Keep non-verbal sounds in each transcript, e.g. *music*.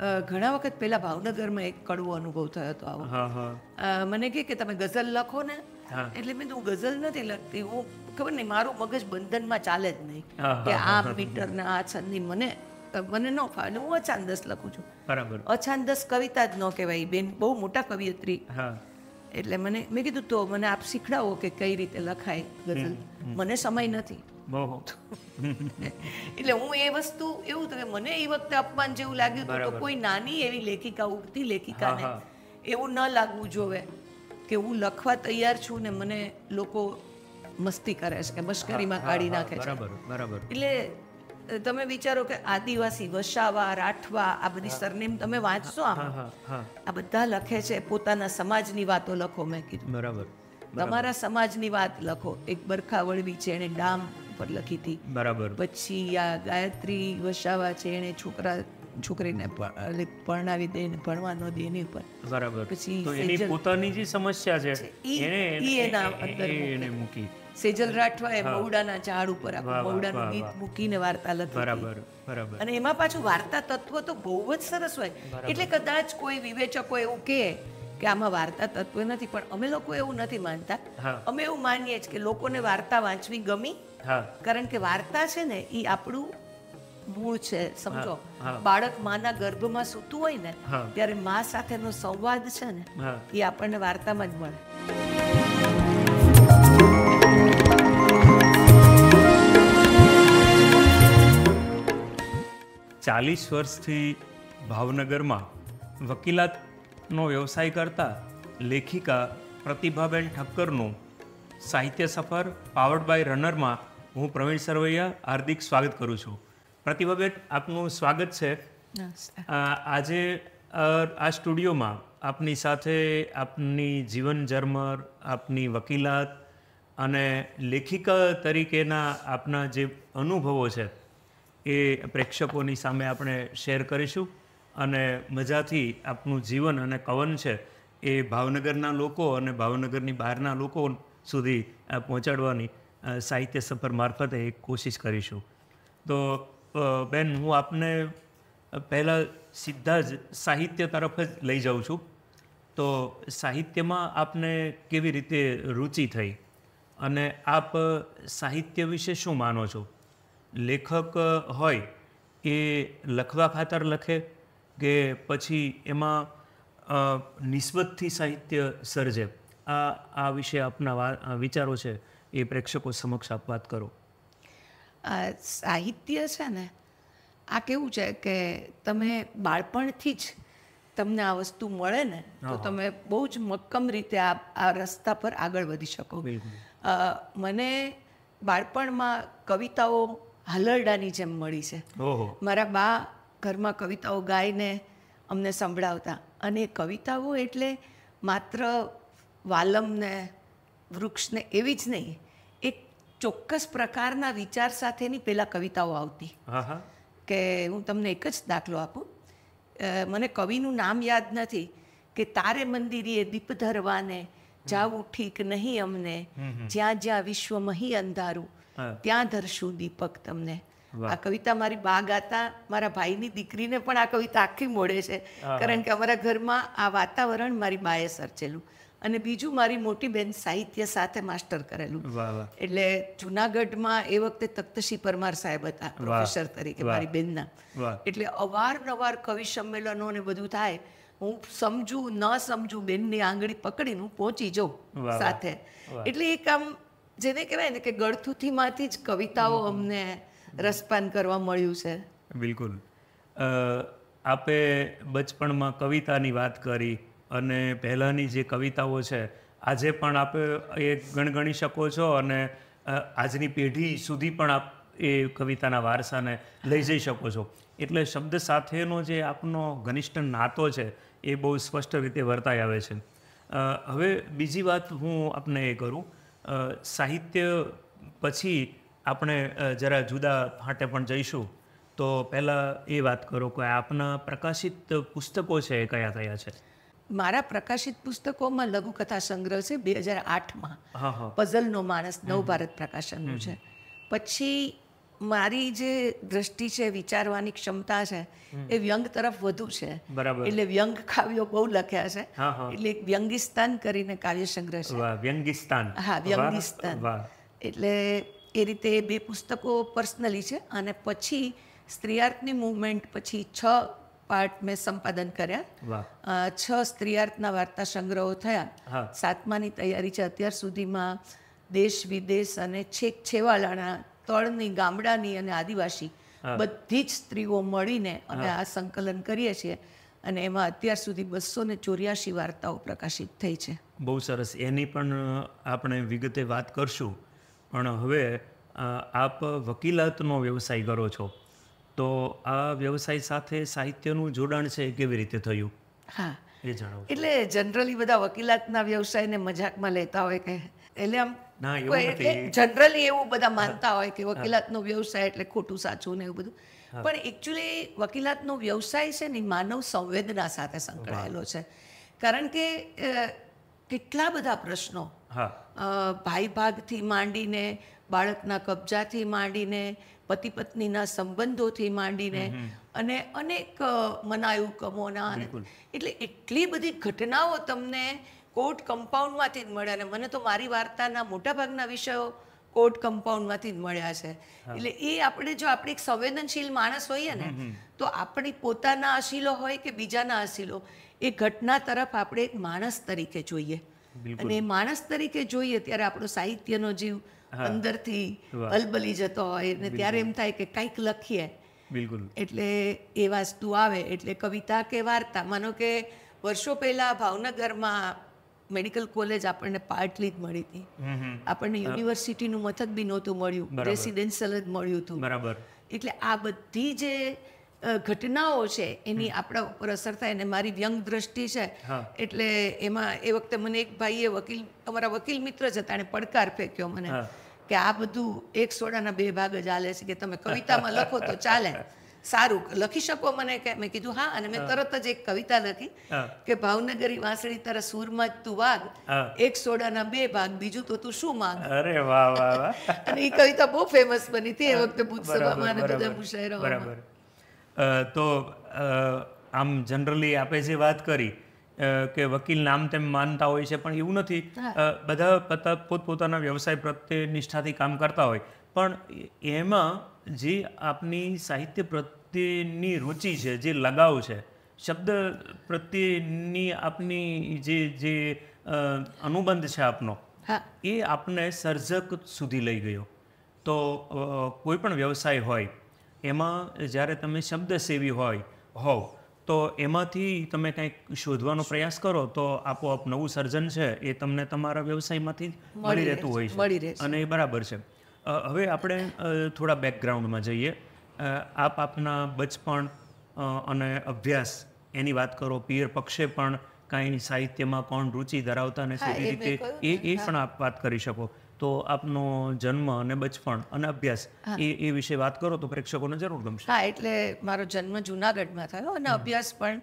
ઘણા વખત પહેલા ભાવનગરમાં એક કડવો અનુભવ થયો હતો આવો મને કહે કે તમે ગઝલ લખો ને એટલે મેં હું ગઝલ નથી લખતી હું ખબર નહીં મારું મગજ બંધનમાં ચાલે જ નહીં કે આ મીટર ને આ છંદની મને મને ન ફાવે હું અછાંદસ લખું છું બરાબર અછાંદસ કવિતા જ ન કહેવાય બેન બહુ મોટા કવિયત્રી એટલે મને મેં કીધું તો મને આપ શીખડાવો કે કઈ રીતે લખાય ગઝલ મને સમય નથી એટલે હું એ વસ્તુ એવું હતું કે મને એ વખતે અપમાન જેવું લાગ્યું હતું કોઈ નાની એવી લેખિકા ઉગતી લેખિકાને એવું ન લાગવું જોવે કે હું લખવા તૈયાર છું ને મને લોકો મસ્તી કરે છે કે મશ્કરીમાં કાઢી નાખે છે બરાબર એટલે તમે વિચારો કે આદિવાસી વસાવા રાઠવા આ બધી સરનેમ તમે વાંચશો આમ આ બધા લખે છે પોતાના સમાજની વાતો લખો મેં કીધું બરાબર તમારા સમાજની વાત લખો એક બરખા વળવી છે એને ડામ ઉપર લખી હતી બરાબર પછી આ ગાયત્રી વસાવા છે એને છોકરા છોકરીને પરણાવી દે ને ભણવા ન દે એની ઉપર બરાબર પછી એની પોતાની જે સમસ્યા છે એને એના અંદર એને મૂકી સેજલ રાઠવાએ મહુડાના ઝાડ ઉપર મહુડાનું ગીત મૂકીને વાર્તા લખી બરાબર બરાબર અને એમાં પાછું વાર્તા તત્વ તો બહુ જ સરસ હોય એટલે કદાચ કોઈ વિવેચકો એવું કહે કે આમાં વાર્તા તત્વ નથી પણ અમે લોકો એવું નથી માનતા અમે એવું માનીએ છીએ કે લોકોને વાર્તા વાંચવી ગમી કારણ કે વાર્તા છે ને એ આપણું મૂળ છે સમજો બાળક માના ગર્ભમાં સૂતું હોય ને ત્યારે મા સાથેનો સંવાદ છે ને એ આપણને વાર્તામાં જ મળે ચાલીસ વર્ષથી ભાવનગરમાં વકીલાત છાપનો વ્યવસાય કરતા લેખિકા પ્રતિભાબેન ઠક્કરનું સાહિત્ય સફર પાવર્ડ બાય રનરમાં હું પ્રવીણ સરવૈયા હાર્દિક સ્વાગત કરું છું પ્રતિભાબેન આપનું સ્વાગત છે આજે આ સ્ટુડિયોમાં આપની સાથે આપની જીવન જર્મર આપની વકીલાત અને લેખિકા તરીકેના આપના જે અનુભવો છે એ પ્રેક્ષકોની સામે આપણે શેર કરીશું અને મજાથી આપનું જીવન અને કવન છે એ ભાવનગરના લોકો અને ભાવનગરની બહારના લોકો સુધી પહોંચાડવાની સાહિત્ય સફર મારફતે એક કોશિશ કરીશું તો બેન હું આપને પહેલાં સીધા જ સાહિત્ય તરફ જ લઈ જાઉં છું તો સાહિત્યમાં આપને કેવી રીતે રુચિ થઈ અને આપ સાહિત્ય વિશે શું માનો છો લેખક હોય એ લખવા ખાતર લખે કે પછી એમાં નિસ્બતથી સાહિત્ય સર્જે આ આ વિશે આપના વિચારો છે એ પ્રેક્ષકો સમક્ષ આપ વાત કરો સાહિત્ય છે ને આ કેવું છે કે તમે બાળપણથી જ તમને આ વસ્તુ મળે ને તો તમે બહુ જ મક્કમ રીતે આ આ રસ્તા પર આગળ વધી શકો મને બાળપણમાં કવિતાઓ હાલરડાની જેમ મળી છે મારા બા ઘરમાં કવિતાઓ ગાઈને અમને સંભળાવતા અને કવિતાઓ એટલે માત્ર વાલમને વૃક્ષને એવી જ નહીં એક ચોક્કસ પ્રકારના વિચાર સાથેની પહેલાં કવિતાઓ આવતી કે હું તમને એક જ દાખલો આપું મને કવિનું નામ યાદ નથી કે તારે મંદિરીએ દીપ ધરવાને જાવું ઠીક નહીં અમને જ્યાં જ્યાં વિશ્વ મહી અંધારું ત્યાં ધરશું દીપક તમને આ કવિતા મારી બા ગાતા મારા ભાઈની દીકરીને પણ આ કવિતા આખી મોડે છે કારણ કે અમારા ઘરમાં આ વાતાવરણ મારી બાએ સર્જેલું અને બીજું મારી મોટી બેન સાહિત્ય સાથે માસ્ટર કરેલું એટલે જુનાગઢમાં એ વખતે તખ્તશી પરમાર સાહેબ હતા પ્રોફેસર તરીકે મારી બહેનના એટલે અવારનવાર કવિ સંમેલનો ને બધું થાય હું સમજુ ન સમજુ બેનની આંગળી પકડીને હું પહોંચી જાઉં સાથે એટલે એક આમ જેને કહેવાય ને કે ગળથુથીમાંથી જ કવિતાઓ અમને રસપાન કરવા મળ્યું છે બિલકુલ આપે બચપણમાં કવિતાની વાત કરી અને પહેલાંની જે કવિતાઓ છે આજે પણ આપ એ ગણગણી શકો છો અને આજની પેઢી સુધી પણ આપ એ કવિતાના વારસાને લઈ જઈ શકો છો એટલે શબ્દ સાથેનો જે આપનો ઘનિષ્ઠ નાતો છે એ બહુ સ્પષ્ટ રીતે વર્તાઈ આવે છે હવે બીજી વાત હું આપને એ કરું સાહિત્ય પછી આપણે જરા જુદા ફાંટે પણ જઈશું તો પહેલાં એ વાત કરો કે આપના પ્રકાશિત પુસ્તકો છે એ કયા થયા છે મારા પ્રકાશિત પુસ્તકોમાં લઘુકથા સંગ્રહ છે બે હજાર આઠમાં પઝલનો માણસ નવ ભારત પ્રકાશનનું છે પછી મારી જે દ્રષ્ટિ છે વિચારવાની ક્ષમતા છે એ વ્યંગ તરફ વધુ છે બરાબર એટલે વ્યંગ કાવ્યો બહુ લખ્યા છે એટલે એક વ્યંગિસ્તાન કરીને કાવ્ય સંગ્રહ છે વ્યંગિસ્તાન હા વ્યંગિસ્તાન એટલે એ રીતે બે પુસ્તકો પર્સનલી છે અને પછી સ્ત્રીયાર્થની મૂવમેન્ટ પછી છ પાર્ટ મેં સંપાદન કર્યા છ સ્ત્રીયાર્થના વાર્તા સંગ્રહો થયા સાતમાની તૈયારી છે અત્યાર સુધીમાં દેશ વિદેશ અને છેક છેવાલાના તળની ગામડાની અને આદિવાસી બધી જ સ્ત્રીઓ મળીને અમે આ સંકલન કરીએ છીએ અને એમાં અત્યાર સુધી બસો ને ચોર્યાસી વાર્તાઓ પ્રકાશિત થઈ છે બહુ સરસ એની પણ આપણે વિગતે વાત કરશું પણ હવે આપ વકીલાતનો વ્યવસાય કરો છો તો આ વ્યવસાય સાથે સાહિત્યનું જોડાણ છે કેવી રીતે થયું હા એ જણાવો એટલે જનરલી બધા વકીલાતના વ્યવસાયને મજાકમાં લેતા હોય કે એટલે આમ જનરલી એવું બધા માનતા હોય કે વકીલાતનો વ્યવસાય એટલે ખોટું સાચું ને એવું બધું પણ એકચ્યુઅલી વકીલાતનો વ્યવસાય છે ને માનવ સંવેદના સાથે સંકળાયેલો છે કારણ કે કેટલા બધા પ્રશ્નો ભાઈ ભાગથી માંડીને બાળકના કબજાથી માંડીને પતિ પત્નીના સંબંધોથી માંડીને અને અનેક મનાયુ કમોના એટલે એટલી બધી ઘટનાઓ તમને કોર્ટ કમ્પાઉન્ડમાંથી જ મળ્યા અને મને તો મારી વાર્તાના મોટાભાગના વિષયો કોર્ટ કમ્પાઉન્ડમાંથી જ મળ્યા છે એટલે એ આપણે જો આપણે એક સંવેદનશીલ માણસ હોઈએ ને તો આપણી પોતાના અસીલો હોય કે બીજાના અસીલો એ ઘટના તરફ આપણે એક માણસ તરીકે જોઈએ અને માણસ તરીકે જોઈએ ત્યારે આપણો સાહિત્યનો જીવ અંદરથી અલબલી જતો હોય અને ત્યારે એમ થાય કે કંઈક લખીએ બિલકુલ એટલે એ વાસ્તુ આવે એટલે કવિતા કે વાર્તા માનો કે વર્ષો પહેલાં ભાવનગરમાં મેડિકલ કોલેજ આપણને પાર્ટલી જ મળી હતી આપણને યુનિવર્સિટીનું મથક બી નહોતું મળ્યું રેસિડેન્શિયલ જ મળ્યું હતું બરાબર એટલે આ બધી જે ઘટનાઓ છે એની આપણા ઉપર અસર થાય અને મારી વ્યંગ દ્રષ્ટિ છે એટલે એમાં એ વખતે મને એક ભાઈએ વકીલ અમારા વકીલ મિત્ર જ હતા એણે પડકાર ફેંક્યો મને કે આ બધું એક સોડાના બે ભાગ જ હાલે છે કે તમે કવિતામાં લખો તો ચાલે સારું લખી શકો મને કે મેં કીધું હા અને મેં તરત જ એક કવિતા લખી કે ભાવનગરી વાંસળી તારા સૂરમાં જ તું વાગ એક સોડાના બે ભાગ બીજું તો તું શું માંગ અરે વાહ વાહ *laughs* અને એ કવિતા બહુ ફેમસ બની હતી એ વખતે ભૂત સભામાં અને બધા મુશાયરાઓમાં તો આમ જનરલી આપે જે વાત કરી કે વકીલ નામ તેમ માનતા હોય છે પણ એવું નથી બધા પોતા પોતપોતાના વ્યવસાય પ્રત્યે નિષ્ઠાથી કામ કરતા હોય પણ એમાં જે આપની સાહિત્ય પ્રત્યેની રુચિ છે જે લગાવ છે શબ્દ પ્રત્યેની આપની જે જે અનુબંધ છે આપનો એ આપને સર્જક સુધી લઈ ગયો તો કોઈ પણ વ્યવસાય હોય એમાં જ્યારે તમે શબ્દ સેવી હોય હોવ તો એમાંથી તમે કંઈક શોધવાનો પ્રયાસ કરો તો આપોઆપ નવું સર્જન છે એ તમને તમારા વ્યવસાયમાંથી મળી રહેતું હોય છે અને એ બરાબર છે હવે આપણે થોડા બેકગ્રાઉન્ડમાં જઈએ આપ આપના બચપણ અને અભ્યાસ એની વાત કરો પિયર પક્ષે પણ કાંઈ સાહિત્યમાં કોણ રુચિ ધરાવતા ને એ રીતે એ એ પણ આપ વાત કરી શકો તો આપનો જન્મ અને બચપણ અને અભ્યાસ એ એ વિશે વાત કરો તો પ્રેક્ષકોને જરૂર ગમશે હા એટલે મારો જન્મ જુનાગઢમાં થયો અને અભ્યાસ પણ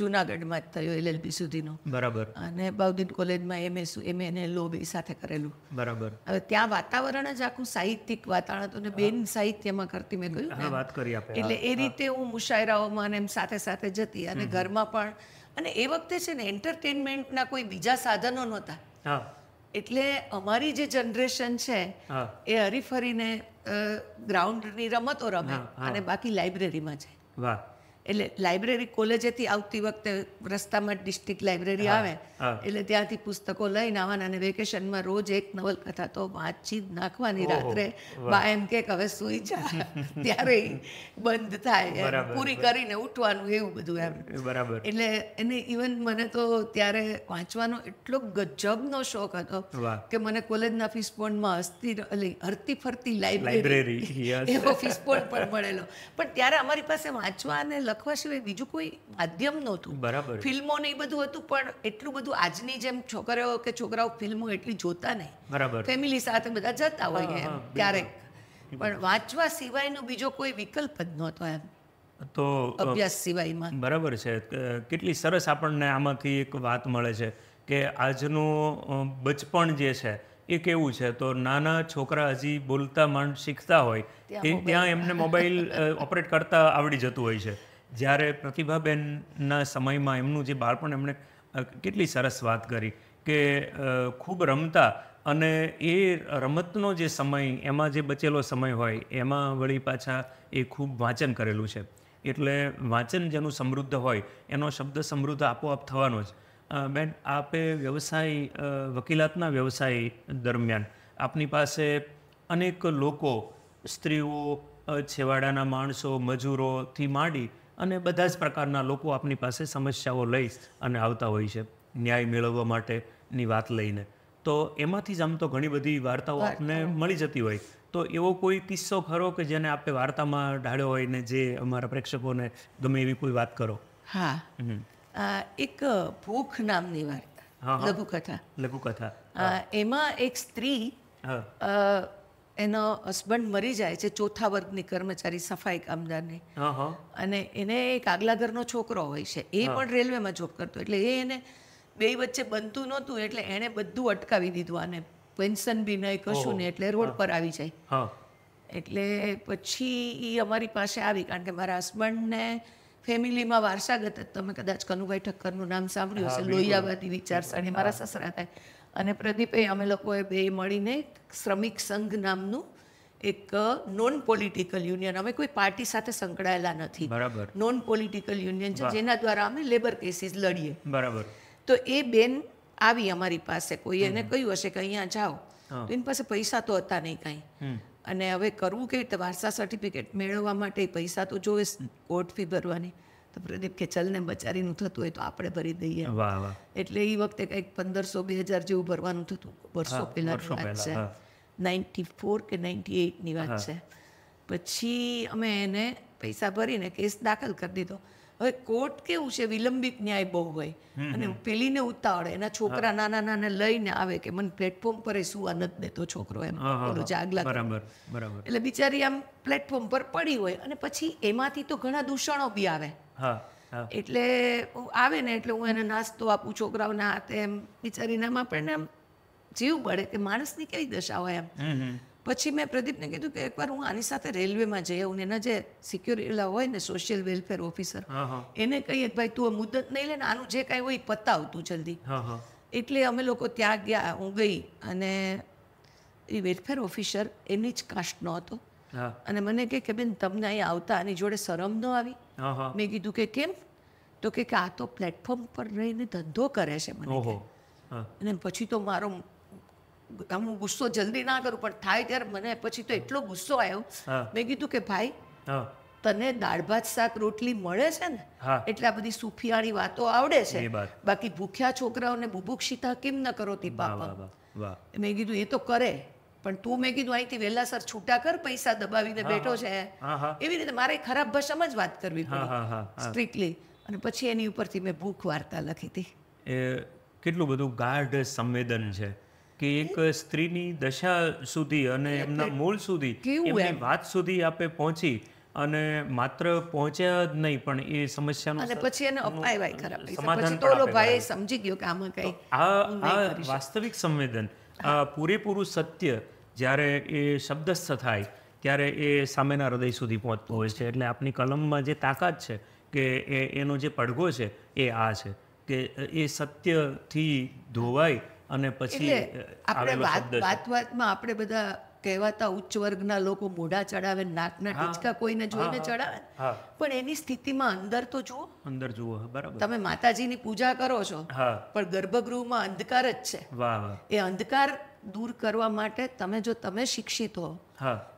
જુનાગઢમાં જ થયો એલએલબી સુધીનો બરાબર અને બાઉદીન કોલેજમાં એમએ એમએ અને લો બે સાથે કરેલું બરાબર હવે ત્યાં વાતાવરણ જ આખું સાહિત્યિક વાતાવરણ હતું અને બેન સાહિત્યમાં કરતી મેં કહ્યું વાત કરી આપણે એટલે એ રીતે હું મુશાયરાઓમાં અને એમ સાથે સાથે જતી અને ઘરમાં પણ અને એ વખતે છે ને એન્ટરટેનમેન્ટના કોઈ બીજા સાધનો નહોતા હા એટલે અમારી જે જનરેશન છે એ હરીફરીને ગ્રાઉન્ડની રમતો રમે અને બાકી લાઇબ્રેરીમાં જાય વાહ એટલે લાઇબ્રેરી કોલેજેથી આવતી વખતે રસ્તામાં ડિસ્ટ્રિક્ટ લાઇબ્રેરી આવે એટલે ત્યાંથી પુસ્તકો લઈને આવવાના અને વેકેશનમાં રોજ એક નવલકથા તો વાંચી નાખવાની રાત્રે બા એમ કે હવે સૂઈ જા *laughs* ત્યારે બંધ થાય પૂરી કરીને ઉઠવાનું એવું બધું એમ બરાબર એટલે એને ઇવન મને તો ત્યારે વાંચવાનો એટલો ગજબનો શોખ હતો કે મને કોલેજના ફિસ્પોન્ડમાં હસ્તી હરતી ફરતી લાઇબ્રેરી એવો ફિસ્પોન્ડ પણ મળેલો પણ ત્યારે અમારી પાસે વાંચવાને લખવા સિવાય બીજું કોઈ માધ્યમ નહોતું બરાબર ફિલ્મો નહીં બધું હતું પણ એટલું બધું આજની જેમ છોકરાઓ કે છોકરાઓ ફિલ્મો એટલી જોતા નહીં બરાબર ફેમિલી સાથે બધા જતા હોય એમ ક્યારેક પણ વાંચવા સિવાયનો બીજો કોઈ વિકલ્પ જ નહોતો એમ તો અભ્યાસ સિવાયમાં બરાબર છે કેટલી સરસ આપણને આમાંથી એક વાત મળે છે કે આજનું બચપણ જે છે એ કેવું છે તો નાના છોકરા હજી બોલતા માંડ શીખતા હોય ત્યાં એમને મોબાઈલ ઓપરેટ કરતા આવડી જતું હોય છે જ્યારે પ્રતિભાબેનના સમયમાં એમનું જે બાળપણ એમણે કેટલી સરસ વાત કરી કે ખૂબ રમતા અને એ રમતનો જે સમય એમાં જે બચેલો સમય હોય એમાં વળી પાછા એ ખૂબ વાંચન કરેલું છે એટલે વાંચન જેનું સમૃદ્ધ હોય એનો શબ્દ સમૃદ્ધ આપોઆપ થવાનો જ બેન આપે વ્યવસાય વકીલાતના વ્યવસાય દરમિયાન આપની પાસે અનેક લોકો સ્ત્રીઓ છેવાડાના માણસો મજૂરોથી માંડી અને બધા જ પ્રકારના લોકો આપની પાસે સમસ્યાઓ લઈ અને આવતા હોય છે ન્યાય મેળવવા માટેની વાત લઈને તો એમાંથી જ આમ તો ઘણી બધી વાર્તાઓ આપને મળી જતી હોય તો એવો કોઈ કિસ્સો ખરો કે જેને આપણે વાર્તામાં ઢાળ્યો હોય ને જે અમારા પ્રેક્ષકોને ગમે એવી કોઈ વાત કરો હા એક ભૂખ નામની વાર્તા લઘુકથા લઘુકથા એમાં એક સ્ત્રી એનો હસબન્ડ મરી જાય છે ચોથા વર્ગની કર્મચારી સફાઈ કામદારની અને એને એક આગલા ઘરનો છોકરો હોય છે એ પણ રેલવેમાં જોબ કરતો એટલે એ એને બે વચ્ચે બનતું નહોતું એટલે એણે બધું અટકાવી દીધું આને પેન્શન બી નહીં કશું નહીં એટલે રોડ પર આવી જાય એટલે પછી એ અમારી પાસે આવી કારણ કે મારા હસબન્ડને ફેમિલીમાં વારસાગત તમે કદાચ કનુભાઈ ઠક્કરનું નામ સાંભળ્યું હશે લોહિયાવાદી વિચારસરણી મારા સસરા થાય અને પ્રદીપે અમે લોકોએ બે મળીને શ્રમિક સંઘ નામનું એક નોન પોલિટિકલ યુનિયન અમે કોઈ પાર્ટી સાથે સંકળાયેલા નથી બરાબર નોન પોલિટિકલ યુનિયન છે જેના દ્વારા અમે લેબર કેસીસ લડીએ બરાબર તો એ બેન આવી અમારી પાસે કોઈ એને કહ્યું હશે કે અહીંયા જાઓ તો એની પાસે પૈસા તો હતા નહીં કાંઈ અને હવે કરવું કેવી રીતે વારસા સર્ટિફિકેટ મેળવવા માટે પૈસા તો જોવે કોર્ટ ફી ભરવાની તો પ્રદીપ કે ચલ ને બચારીનું થતું હોય તો આપણે ભરી દઈએ એટલે એ વખતે કંઈક પંદરસો બે હજાર જેવું ભરવાનું થતું વર્ષો પહેલાંની વાત છે નાઇન્ટી ફોર કે નાઇન્ટી એઇટની વાત છે પછી અમે એને પૈસા ભરીને કેસ દાખલ કરી દીધો હવે કોર્ટ કેવું છે વિલંબિત ન્યાય બહુ હોય અને પેલીને ઉતાવળે એના છોકરા નાના નાના લઈને આવે કે મને પ્લેટફોર્મ પર સુવા નથી દેતો છોકરો એમ પેલો જાગલા બરાબર બરાબર એટલે બિચારી આમ પ્લેટફોર્મ પર પડી હોય અને પછી એમાંથી તો ઘણા દૂષણો બી આવે એટલે આવે ને એટલે હું એને નાસ્તો આપું છોકરાઓના હાથે એમ બિચારીને એમાં પણ એમ જીવ પડે કે માણસની કેવી દશા હોય એમ પછી મેં પ્રદીપને કીધું કે એકવાર હું આની સાથે રેલવેમાં જઈ આવું એના જે સિક્યોરિટીલા હોય ને સોશિયલ વેલફેર ઓફિસર એને કહીએ કે ભાઈ તું મુદત નહીં લે ને આનું જે કાંઈ હોય પતાવ તું જલ્દી એટલે અમે લોકો ત્યાં ગયા હું ગઈ અને એ વેલફેર ઓફિસર એની જ કાસ્ટનો હતો અને મને કહે કે બેન તમને અહીં આવતા આની જોડે શરમ ન આવી મેં કીધું કે કેમ તો કે આ તો પ્લેટફોર્મ પર રહીને ધંધો કરે છે મને અને પછી તો મારો હું ગુસ્સો જલ્દી ના કરું પણ થાય ત્યારે મને પછી તો એટલો ગુસ્સો આવ્યો મેં કીધું કે ભાઈ તને દાળ ભાત શાક રોટલી મળે છે ને એટલે આ બધી સુફિયાળી વાતો આવડે છે બાકી ભૂખ્યા છોકરાઓને બુભુક્ષિતા કેમ ન કરો તે બાપા મેં કીધું એ તો કરે પણ તું મેં કીધું અહીંથી વહેલાસર છૂટા કર પૈસા દબાવીને બેઠો છે એવી રીતે મારે ખરાબ ભાષામાં જ વાત કરવી પડી સ્ટ્રિક્ટલી અને પછી એની ઉપરથી મેં ભૂખ વાર્તા લખી હતી એ કેટલું બધું ગાઢ સંવેદન છે કે એક સ્ત્રીની દશા સુધી અને એમના મૂળ સુધી એમની વાત સુધી આપે પહોંચી અને માત્ર પહોંચ્યા જ નહીં પણ એ સમસ્યાનું અને પછી એને અપાય ખરાબ સમાધાન તો ભાઈ સમજી ગયો કે આમાં કઈ આ વાસ્તવિક સંવેદન આ પૂરેપૂરું સત્ય જ્યારે એ શબ્દસ્થ થાય ત્યારે એ સામેના હૃદય સુધી પહોંચતું હોય છે એટલે આપની કલમમાં જે તાકાત છે કે એ એનો જે પડઘો છે એ આ છે કે એ સત્યથી ધોવાય અને પછી આપણે વાત વાતમાં આપણે બધા કહેવાતા ઉચ્ચ વર્ગના લોકો મોઢા ચડાવે નાકના ટીચકા કોઈને જોઈને ચડાવે પણ એની સ્થિતિમાં અંદર તો જુઓ અંદર જુઓ બરાબર તમે માતાજીની પૂજા કરો છો પણ ગર્ભગૃહમાં અંધકાર જ છે એ અંધકાર દૂર કરવા માટે તમે જો તમે શિક્ષિત હો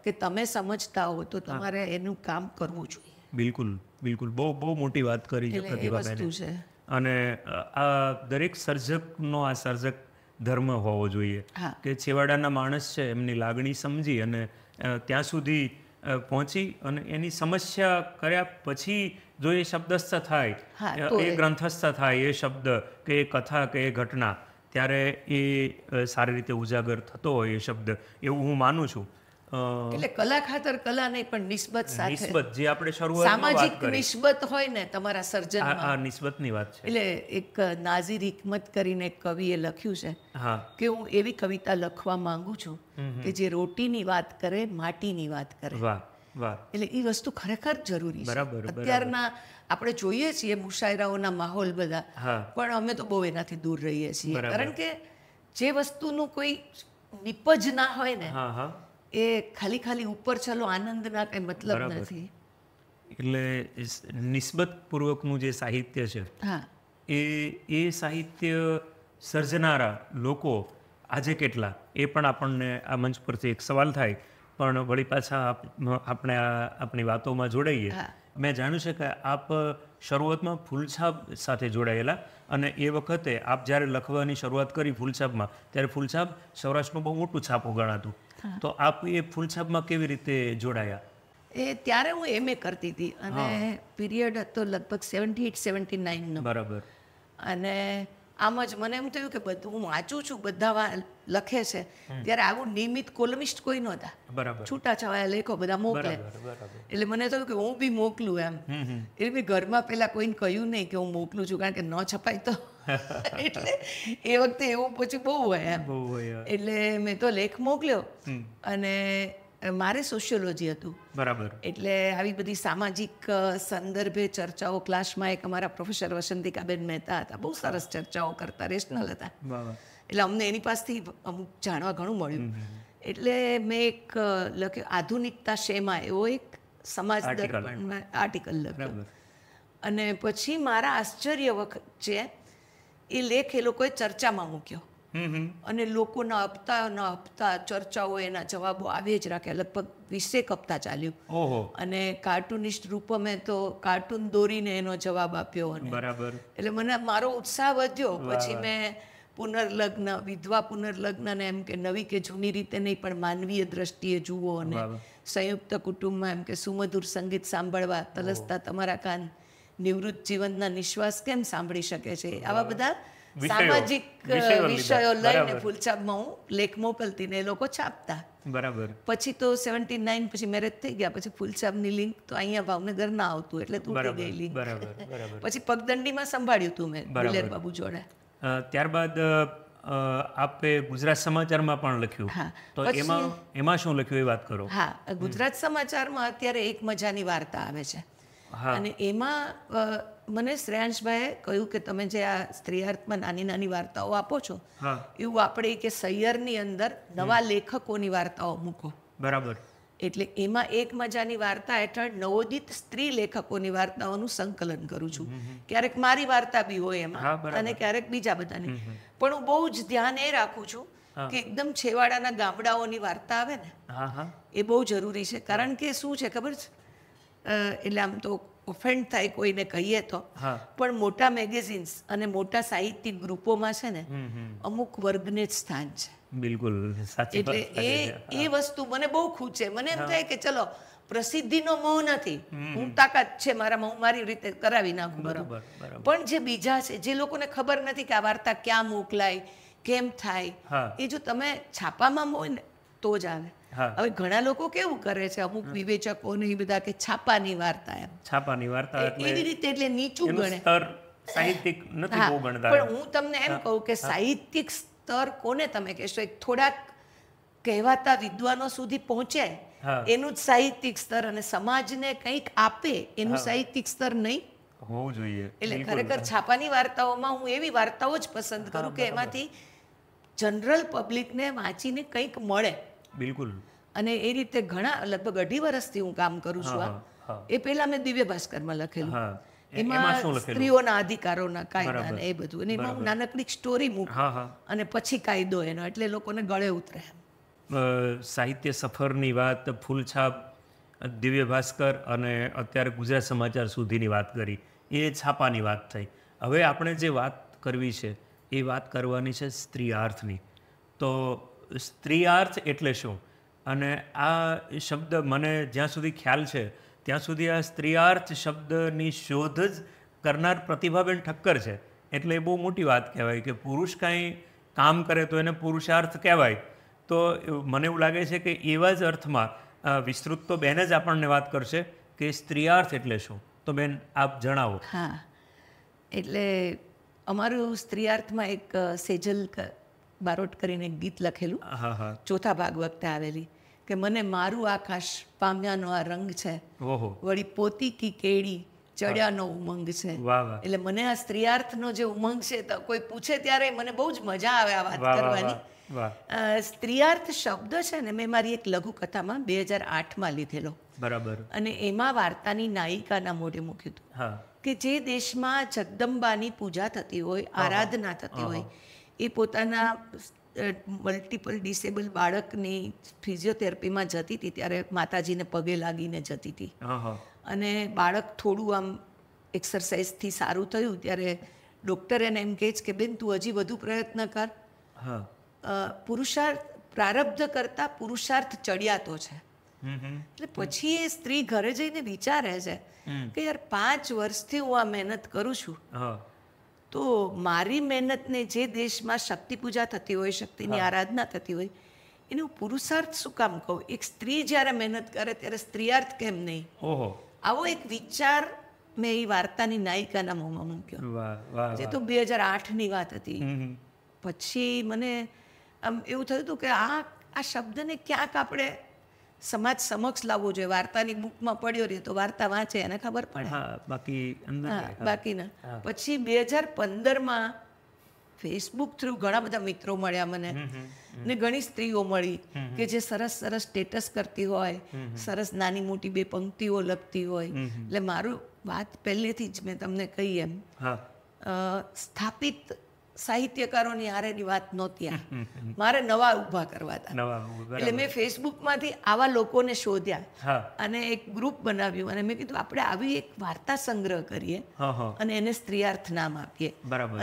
કે તમે સમજતા હો તો તમારે એનું કામ કરવું જોઈએ બિલકુલ બિલકુલ બહુ બહુ મોટી વાત કરી છે પ્રતિભાબેન અને આ દરેક સર્જકનો આ સર્જક ધર્મ હોવો જોઈએ કે છેવાડાના માણસ છે એમની લાગણી સમજી અને ત્યાં સુધી પહોંચી અને એની સમસ્યા કર્યા પછી જો એ શબ્દસ્થ થાય એ ગ્રંથસ્થ થાય એ શબ્દ કે એ કથા કે એ ઘટના ત્યારે એ સારી રીતે ઉજાગર થતો હોય એ શબ્દ એવું હું માનું છું એટલે કલા ખાતર કલા નહીં પણ નિસ્બત સાથે નિસ્બત જે આપણે શરૂઆત સામાજિક નિસ્બત હોય ને તમારા સર્જન આ નિસ્બતની વાત છે એટલે એક નાઝીર હિકમત કરીને એક કવિએ લખ્યું છે કે હું એવી કવિતા લખવા માંગુ છું કે જે રોટીની વાત કરે માટીની વાત કરે વાહ એટલે એ વસ્તુ ખરેખર જરૂરી છે અત્યારના આપણે જોઈએ છીએ મુશાયરાઓના માહોલ બધા પણ અમે તો બહુ એનાથી દૂર રહીએ છીએ કારણ કે જે વસ્તુનું કોઈ નિપજ ના હોય ને એ ખાલી ખાલી ઉપર ચાલો આનંદના કંઈ મતલબ નથી એટલે નિસ્બતપૂર્વકનું જે સાહિત્ય છે હા એ એ સાહિત્ય સર્જનારા લોકો આજે કેટલા એ પણ આપણને આ મંચ પરથી એક સવાલ થાય પણ વળી પાછા આપણે આપણી વાતોમાં જોડાઈએ મેં જાણ્યું છે કે આપ શરૂઆતમાં ફૂલછાપ સાથે જોડાયેલા અને એ વખતે આપ જ્યારે લખવાની શરૂઆત કરી ફૂલછાપમાં ત્યારે ફૂલછાપ સૌરાષ્ટ્રનું બહુ મોટું છાપું ગણાતું તો આપ એ ફૂલછાપમાં કેવી રીતે જોડાયા એ ત્યારે હું એમ એ કરતી હતી અને પીરિયડ હતો લગભગ સેવન્ટી એટ સેવન્ટી નાઇનનો બરાબર અને આમ જ મને એમ થયું કે બધું હું વાંચું છું બધા લખે છે ત્યારે આવું નિયમિત કોલમિસ્ટ કોઈ નહોતા બરાબર છવાયા લેખો બધા મોકલે એટલે મને થયું કે હું બી મોકલું એમ એટલે મેં ઘરમાં પહેલાં કોઈને કહ્યું નહીં કે હું મોકલું છું કારણ કે ન છપાય તો *laughs* એટલે એ વખતે એવું પછી બહુ હોય એમ એટલે મેં તો લેખ મોકલ્યો અને મારે સોશિયોલોજી હતું બરાબર એટલે આવી બધી સામાજિક સંદર્ભે ચર્ચાઓ ક્લાસમાં એક અમારા પ્રોફેસર વસંતિકાબેન મહેતા હતા બહુ સરસ ચર્ચાઓ કરતા રેશનલ હતા એટલે અમને એની પાસેથી અમુક જાણવા ઘણું મળ્યું એટલે મેં એક લખ્યું આધુનિકતા શેમાં એવો એક સમાજ આર્ટિકલ લખ્યો અને પછી મારા આશ્ચર્ય વખત છે એ લેખ એ લોકોએ ચર્ચામાં મૂક્યો અને લોકોના હપ્તા ના હપ્તા ચર્ચાઓ એના જવાબો આવે જ રાખ્યા લગભગ વીસેક હપ્તા ચાલ્યું અને કાર્ટુનિસ્ટ રૂપમે તો કાર્ટૂન દોરીને એનો જવાબ આપ્યો અને બરાબર એટલે મને મારો ઉત્સાહ વધ્યો પછી મેં પુનર્લગ્ન વિધવા પુનર્લગ્ન ને એમ કે નવી કે જૂની રીતે નહીં પણ માનવીય દ્રષ્ટિએ જુઓ અને સંયુક્ત કુટુંબમાં એમ કે સુમધુર સંગીત સાંભળવા તલસતા તમારા કાન નિવૃત્ત જીવનના નિશ્વાસ કેમ સાંભળી શકે છે આવા બધા સામાજિક વિષયો લઈને ફૂલછાપમાં હું લેખ મોકલતી ને એ લોકો છાપતા બરાબર પછી તો સેવન્ટી નાઇન પછી મેરેજ થઈ ગયા પછી ફૂલછાપની લિંક તો અહીંયા ભાવનગર ના આવતું એટલે તૂટી ગઈ લિંક *laughs* પછી પગદંડીમાં સંભાળ્યું તું મેં દુલેર બાબુ જોડે ત્યારબાદ આપે ગુજરાત સમાચારમાં પણ લખ્યું તો એમાં એમાં શું લખ્યું એ વાત કરો હા ગુજરાત સમાચારમાં અત્યારે એક મજાની વાર્તા આવે છે અને એમાં મને શ્રેયાંશભાઈએ કહ્યું કે તમે જે આ સ્ત્રીયાર્થમાં નાની નાની વાર્તાઓ આપો છો એવું આપણે કે સૈયરની અંદર નવા લેખકોની વાર્તાઓ મૂકો બરાબર એટલે એમાં એક મજાની વાર્તા હેઠળ નવોદિત સ્ત્રી લેખકોની વાર્તાઓનું સંકલન કરું છું ક્યારેક મારી વાર્તા બી હોય એમાં અને ક્યારેક બીજા બધાની પણ હું બહુ જ ધ્યાન એ રાખું છું કે એકદમ છેવાડાના ગામડાઓની વાર્તા આવે ને એ બહુ જરૂરી છે કારણ કે શું છે ખબર છે એટલે આમ તો ઓફેન્ડ થાય કોઈને કહીએ તો પણ મોટા મેગેઝિન્સ અને મોટા સાહિત્યિક ગ્રુપોમાં છે ને અમુક વર્ગને જ સ્થાન છે બિલકુલ એટલે એ એ વસ્તુ મને બહુ ખૂચે મને એમ થાય કે ચલો પ્રસિદ્ધિનો મોહ નથી હું તાકાત છે મારા હું મારી રીતે કરાવી નાખું બરાબર પણ જે બીજા છે જે લોકોને ખબર નથી કે આ વાર્તા ક્યાં મોકલાય કેમ થાય એ જો તમે છાપામાં હોય ને તો જ આવે હવે ઘણા લોકો કેવું કરે છે અમુક વિવેચકો ને બધા કે છાપાની વાર્તા એમ છાપાની વાર્તા એવી રીતે એટલે નીચું ગણે સાહિત્યિક નથી બહુ ગણતા પણ હું તમને એમ કહું કે સાહિત્યિક સ્તર કોને તમે કહેશો એક થોડાક કહેવાતા વિદ્વાનો સુધી પહોંચે એનું જ સાહિત્યિક સ્તર અને સમાજને કંઈક આપે એનું સાહિત્યિક સ્તર નહીં હોવું જોઈએ એટલે ખરેખર છાપાની વાર્તાઓમાં હું એવી વાર્તાઓ જ પસંદ કરું કે એમાંથી જનરલ પબ્લિકને વાંચીને કંઈક મળે બિલકુલ અને એ રીતે ઘણા લગભગ અઢી વર્ષથી હું કામ કરું છું આ એ પહેલા મેં દિવ્ય ભાસ્કરમાં લખેલું એમાં સ્ત્રીઓના અધિકારોના કાયદા એ બધું અને એમાં નાનકડી સ્ટોરી મૂક અને પછી કાયદો એનો એટલે લોકોને ગળે ઉતરે સાહિત્ય સફરની વાત ફૂલછાપ દિવ્ય ભાસ્કર અને અત્યારે ગુજરાત સમાચાર સુધીની વાત કરી એ છાપાની વાત થઈ હવે આપણે જે વાત કરવી છે એ વાત કરવાની છે સ્ત્રી સ્ત્રીયાર્થની તો સ્ત્રીયાર્થ એટલે શું અને આ શબ્દ મને જ્યાં સુધી ખ્યાલ છે ત્યાં સુધી આ સ્ત્રીયાર્થ શબ્દની શોધ જ કરનાર પ્રતિભાબેન ઠક્કર છે એટલે એ બહુ મોટી વાત કહેવાય કે પુરુષ કાંઈ કામ કરે તો એને પુરુષાર્થ કહેવાય તો મને એવું લાગે છે કે એવા જ અર્થમાં વિસ્તૃત તો બેન જ આપણને વાત કરશે કે સ્ત્રીયાર્થ એટલે શું તો બેન આપ જણાવો હા એટલે અમારું સ્ત્રીયાર્થમાં એક સેજલ બારોટ કરીને એક ગીત લખેલું ચોથા ભાગ વખતે આવેલી કે મને મારું આકાશ પામ્યાનો આ રંગ છે વળી પોતી કી કેડી ચડ્યાનો ઉમંગ છે એટલે મને આ સ્ત્રીયાર્થનો જે ઉમંગ છે તો કોઈ પૂછે ત્યારે મને બહુ જ મજા આવે આ વાત કરવાની સ્ત્રીયાર્થ શબ્દ છે ને મેં મારી એક લઘુ કથામાં બે હજાર આઠમાં લીધેલો બરાબર અને એમાં વાર્તાની નાયિકાના મોઢે મૂક્યું હતું કે જે દેશમાં જગદંબાની પૂજા થતી હોય આરાધના થતી હોય એ પોતાના મલ્ટિપલ ડિસેબલ બાળકની ફિઝિયોથેરાપીમાં જતી હતી ત્યારે માતાજીને પગે લાગીને જતી હતી અને બાળક થોડું આમ એક્સરસાઇઝથી સારું થયું ત્યારે ડૉક્ટર એને એમ કહે છે કે બેન તું હજી વધુ પ્રયત્ન કર પુરુષાર્થ પ્રારબ્ધ કરતાં પુરુષાર્થ ચડિયાતો છે એટલે પછી એ સ્ત્રી ઘરે જઈને વિચારે છે કે યાર પાંચ વર્ષથી હું આ મહેનત કરું છું તો મારી મહેનતને જે દેશમાં શક્તિ પૂજા થતી હોય શક્તિની આરાધના થતી હોય એને હું પુરુષાર્થ શું કામ કહું એક સ્ત્રી જ્યારે મહેનત કરે ત્યારે સ્ત્રીયાર્થ કેમ નહીં આવો એક વિચાર મેં એ વાર્તાની નાયિકાના મોંમાં મૂક્યો જે તો બે હજાર આઠની વાત હતી પછી મને આમ એવું થયું હતું કે આ આ શબ્દને ક્યાંક આપણે સમાજ સમક્ષ લાવવો જોઈએ વાર્તાની બુકમાં પડ્યો રહે તો વાર્તા વાંચે એને ખબર પડે બાકી બાકીના પછી બે હજાર પંદરમાં ફેસબુક થ્રુ ઘણા બધા મિત્રો મળ્યા મને ને ઘણી સ્ત્રીઓ મળી કે જે સરસ સરસ સ્ટેટસ કરતી હોય સરસ નાની મોટી બે પંક્તિઓ લખતી હોય એટલે મારું વાત પહેલેથી જ મેં તમને કહી એમ સ્થાપિત સાહિત્યકારોની હારેની વાત નહોતી આ *laughs* મારે નવા ઊભા કરવા હતા એટલે મેં ફેસબુકમાંથી આવા લોકોને શોધ્યા અને એક ગ્રુપ બનાવ્યું અને મેં કીધું આપણે આવી એક વાર્તા સંગ્રહ કરીએ અને એને સ્ત્રીયાર્થ નામ આપીએ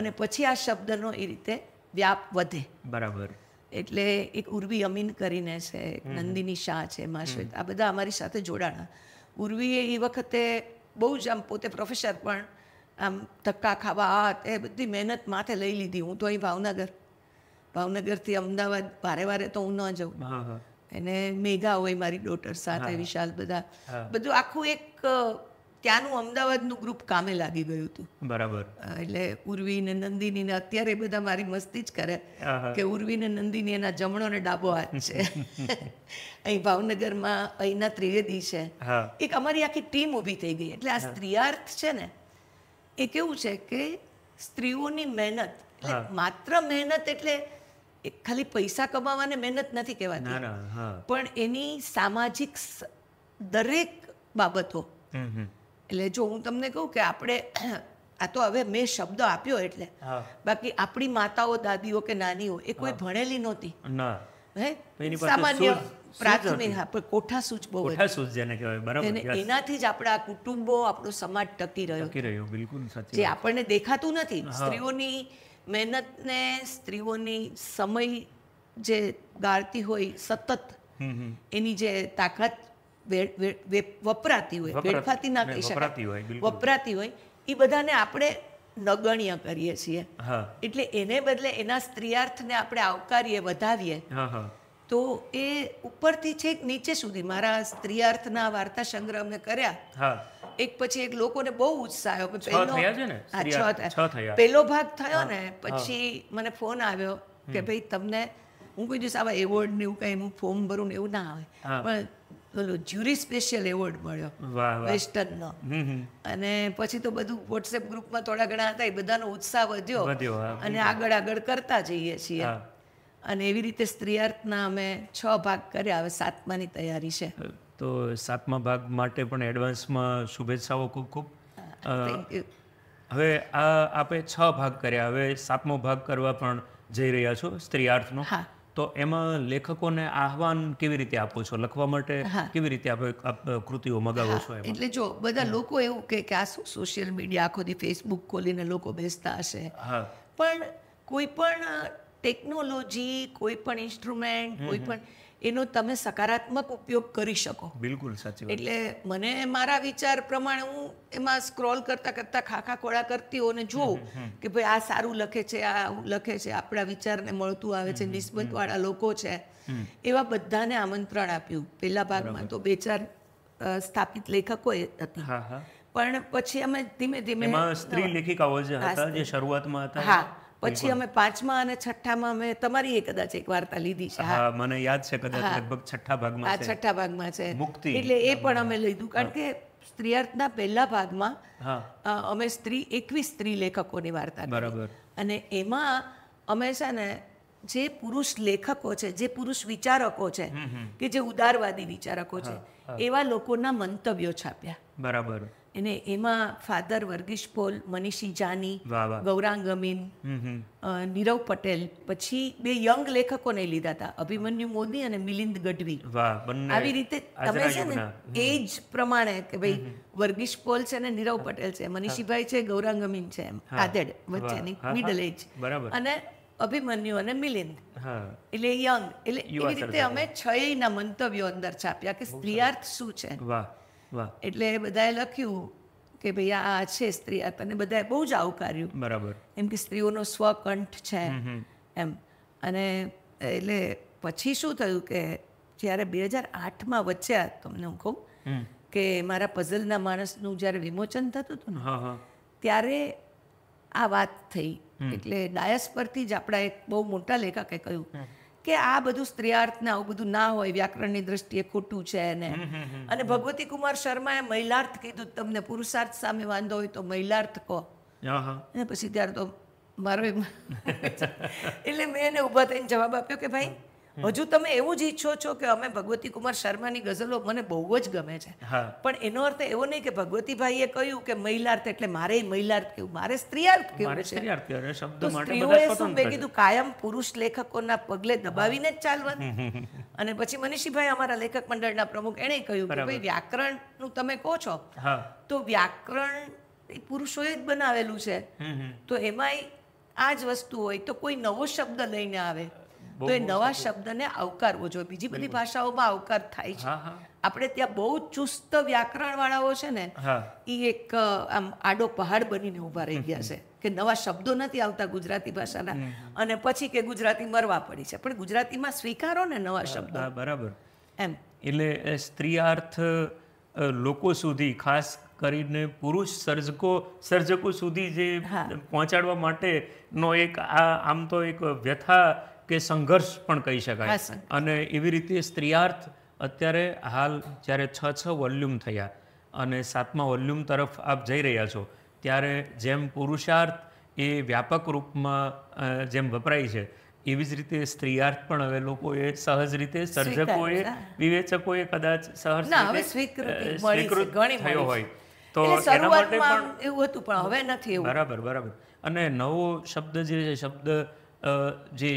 અને પછી આ શબ્દનો એ રીતે વ્યાપ વધે બરાબર એટલે એક ઉર્વી અમીન કરીને છે નંદિની શાહ છે મહાશ્વેત આ બધા અમારી સાથે જોડાણા ઉર્વીએ એ વખતે બહુ જ આમ પોતે પ્રોફેસર પણ આમ ધક્કા ખાવા આ તે બધી મહેનત માથે લઈ લીધી હું તો અહીં ભાવનગર ભાવનગરથી અમદાવાદ ભારે વારે તો હું ન જાઉં એને મેઘા હોય મારી ડોટર સાથે વિશાલ બધા બધું આખું એક ત્યાંનું અમદાવાદનું ગ્રુપ કામે લાગી ગયું હતું બરાબર એટલે ઉર્વી ને નંદિની ને અત્યારે બધા મારી મસ્તી જ કરે કે ઉર્વી ને નંદિની એના જમણો ને ડાબો હાથ છે *laughs* અહીં ભાવનગરમાં અહીંના ત્રિવેદી છે એક અમારી આખી ટીમ ઊભી થઈ ગઈ એટલે આ સ્ત્રીયાર્થ છે ને એ કેવું છે કે સ્ત્રીઓની મહેનત માત્ર મહેનત એટલે ખાલી પૈસા કમાવાને મહેનત નથી કહેવાતી પણ એની સામાજિક દરેક બાબતો એટલે જો હું તમને કહું કે આપણે આ તો હવે મેં શબ્દ આપ્યો એટલે બાકી આપણી માતાઓ દાદીઓ કે નાનીઓ એ કોઈ ભણેલી નહોતી સામાન્ય એનાથી જ આપણા કુટુંબો આપણો સમાજ ટકી રહ્યો રહ્યો બિલકુલ જે આપણને દેખાતું નથી સ્ત્રીઓની મહેનતને સ્ત્રીઓની સમય જે ગાળતી હોય સતત એની જે તાકાત વપરાતી હોય વેડફાતી ના કહી શકાય વપરાતી હોય એ બધાને આપણે નગણ્ય કરીએ છીએ એટલે એને બદલે એના સ્ત્રીયાર્થને આપણે આવકારીએ વધાવીએ તો એ ઉપરથી છેક નીચે સુધી મારા સ્ત્રીયાર્થના વાર્તા સંગ્રહ અમે કર્યા એક પછી એક લોકોને બહુ ઉત્સાહ આવ્યો પેલો ભાગ થયો ને પછી મને ફોન આવ્યો કે ભાઈ તમને હું કીધું દિવસ આવા એવોર્ડ ને એવું કંઈ હું ફોર્મ ભરું ને એવું ના આવે પણ પેલો જ્યુરી સ્પેશિયલ એવોર્ડ મળ્યો વેસ્ટર્નનો અને પછી તો બધું વોટ્સએપ ગ્રુપમાં થોડા ઘણા હતા એ બધાનો ઉત્સાહ વધ્યો અને આગળ આગળ કરતા જઈએ છીએ અને એવી રીતે સ્ત્રીયાર્થના અમે છ ભાગ કર્યા હવે સાતમાની તૈયારી છે તો સાતમા ભાગ માટે પણ એડવાન્સમાં શુભેચ્છાઓ ખૂબ ખૂબ હવે આ આપે છ ભાગ કર્યા હવે સાતમો ભાગ કરવા પણ જઈ રહ્યા છો સ્ત્રીયાર્થનો હા તો એમાં લેખકોને આહવાન કેવી રીતે આપો છો લખવા માટે કેવી રીતે આપ કૃતિઓ મગાવો છો એટલે જો બધા લોકો એવું કે આ શું સોશિયલ મીડિયા આખો આખોથી ફેસબુક ખોલીને લોકો બેસતા હશે પણ કોઈ પણ ટેકનોલોજી કોઈ પણ ઇન્સ્ટ્રુમેન્ટ કોઈ પણ એનો તમે સકારાત્મક ઉપયોગ કરી શકો બિલકુલ સાચી વાત એટલે મને મારા વિચાર પ્રમાણે હું એમાં સ્ક્રોલ કરતા કરતા ખાખા ખોળા કરતી હોઉં જોઉં કે ભાઈ આ સારું લખે છે આ લખે છે આપણા વિચારને મળતું આવે છે નિસ્બતવાળા લોકો છે એવા બધાને આમંત્રણ આપ્યું પહેલા ભાગમાં તો બે ચાર સ્થાપિત લેખકોએ હતા પણ પછી અમે ધીમે ધીમે સ્ત્રી લેખિકાઓ જે હતા જે શરૂઆતમાં હતા પછી અમે પાંચમા અને છઠ્ઠામાં અમે તમારી એ કદાચ એક વાર્તા લીધી છે હા મને યાદ છે કદાચ લગભગ છઠ્ઠા ભાગમાં છે છઠ્ઠા ભાગમાં છે મુક્તિ એટલે એ પણ અમે લીધું કારણ કે સ્ત્રીયાર્થના પહેલા ભાગમાં અમે સ્ત્રી એકવીસ સ્ત્રી લેખકોની વાર્તા બરાબર અને એમાં અમે છે ને જે પુરુષ લેખકો છે જે પુરુષ વિચારકો છે કે જે ઉદારવાદી વિચારકો છે એવા લોકોના મંતવ્યો છાપ્યા બરાબર અને એમાં ફાધર વર્ગીશ પોલ મનીષી જાની ગૌરાંગ અમીન નીરવ પટેલ પછી બે યંગ લેખકોને લીધા હતા અભિમન્યુ મોદી અને મિલિંદ ગઢવી આવી રીતે તમે છે ને એજ પ્રમાણે કે ભાઈ વર્ગીશ પોલ છે ને નીરવ પટેલ છે મનીષીભાઈ છે ગૌરાંગ અમીન છે એમ આધેડ વચ્ચેની મિડલ એજ અને અભિમન્યુ અને મિલિંદ એટલે યંગ એટલે એવી રીતે અમે છ ના મંતવ્યો અંદર છાપ્યા કે સ્ત્રીયાર્થ શું છે વાહ એટલે બધાએ લખ્યું કે ભાઈ આ છે સ્ત્રી અને બધાએ બહુ જ આવકાર્યું બરાબર એમ કે સ્ત્રીઓનો સ્વકંઠ છે એમ અને એટલે પછી શું થયું કે જ્યારે બે હજાર આઠમાં વચ્ચે તમને હું કહું કે મારા પઝલના માણસનું જ્યારે વિમોચન થતું હતું ને ત્યારે આ વાત થઈ એટલે ડાયસ પરથી જ આપણા એક બહુ મોટા લેખકે કહ્યું કે આ બધું સ્ત્રીયાર્થને આવું બધું ના હોય વ્યાકરણની દ્રષ્ટિએ ખોટું છે એને અને ભગવતી કુમાર શર્માએ મહિલાર્થ કીધું તમને પુરુષાર્થ સામે વાંધો હોય તો મહિલાર્થ કહો પછી ત્યારે તો મારો *laughs* એટલે મેં એને ઉભા થઈને જવાબ આપ્યો કે ભાઈ હજુ તમે એવું જ ઈચ્છો છો કે અમે ભગવતી કુમાર શર્માની ગઝલો મને બહુ જ ગમે છે પણ એનો અર્થ એવો નહીં કે ભગવતીભાઈએ કહ્યું કે મહિલાર્થ એટલે મારે મહિલાર્થ કહ્યું મારે સ્ત્રીયાર્થ કહ્યું છે સ્ત્રીઓએ શું મેં કીધું કાયમ પુરુષ લેખકોના પગલે દબાવીને જ ચાલવાનું અને પછી મનીષીભાઈ અમારા લેખક મંડળના પ્રમુખ એણે કહ્યું કે ભાઈ વ્યાકરણનું તમે કહો છો તો વ્યાકરણ એ પુરુષોએ જ બનાવેલું છે તો એમાંય આ જ વસ્તુ હોય તો કોઈ નવો શબ્દ લઈને આવે તો એ નવા શબ્દને આવકારવો જોઈએ બીજી બધી ભાષાઓમાં આવકાર થાય છે આપણે ત્યાં બહુ ચુસ્ત વ્યાકરણવાળાઓ છે ને એ એક આમ આડો પહાડ બનીને ઊભા રહી ગયા છે કે નવા શબ્દો નથી આવતા ગુજરાતી ભાષાના અને પછી કે ગુજરાતી મરવા પડી છે પણ ગુજરાતીમાં સ્વીકારો ને નવા શબ્દો બરાબર એમ એટલે સ્ત્રીયાર્થ લોકો સુધી ખાસ કરીને પુરુષ સર્જકો સર્જકો સુધી જે પહોંચાડવા માટેનો એક આ આમ તો એક વ્યથા કે સંઘર્ષ પણ કહી શકાય અને એવી રીતે સ્ત્રીયાર્થ અત્યારે હાલ જ્યારે છ છ વોલ્યુમ થયા અને સાતમા વોલ્યુમ તરફ આપ જઈ રહ્યા છો ત્યારે જેમ પુરુષાર્થ એ વ્યાપક રૂપમાં જેમ વપરાય છે એવી જ રીતે સ્ત્રીયાર્થ પણ હવે લોકોએ સહજ રીતે સર્જકોએ વિવેચકોએ કદાચ સહજ સ્વીકૃત થયો હોય તો એના માટે પણ એવું હતું પણ હવે નથી બરાબર બરાબર અને નવો શબ્દ જે છે શબ્દ જે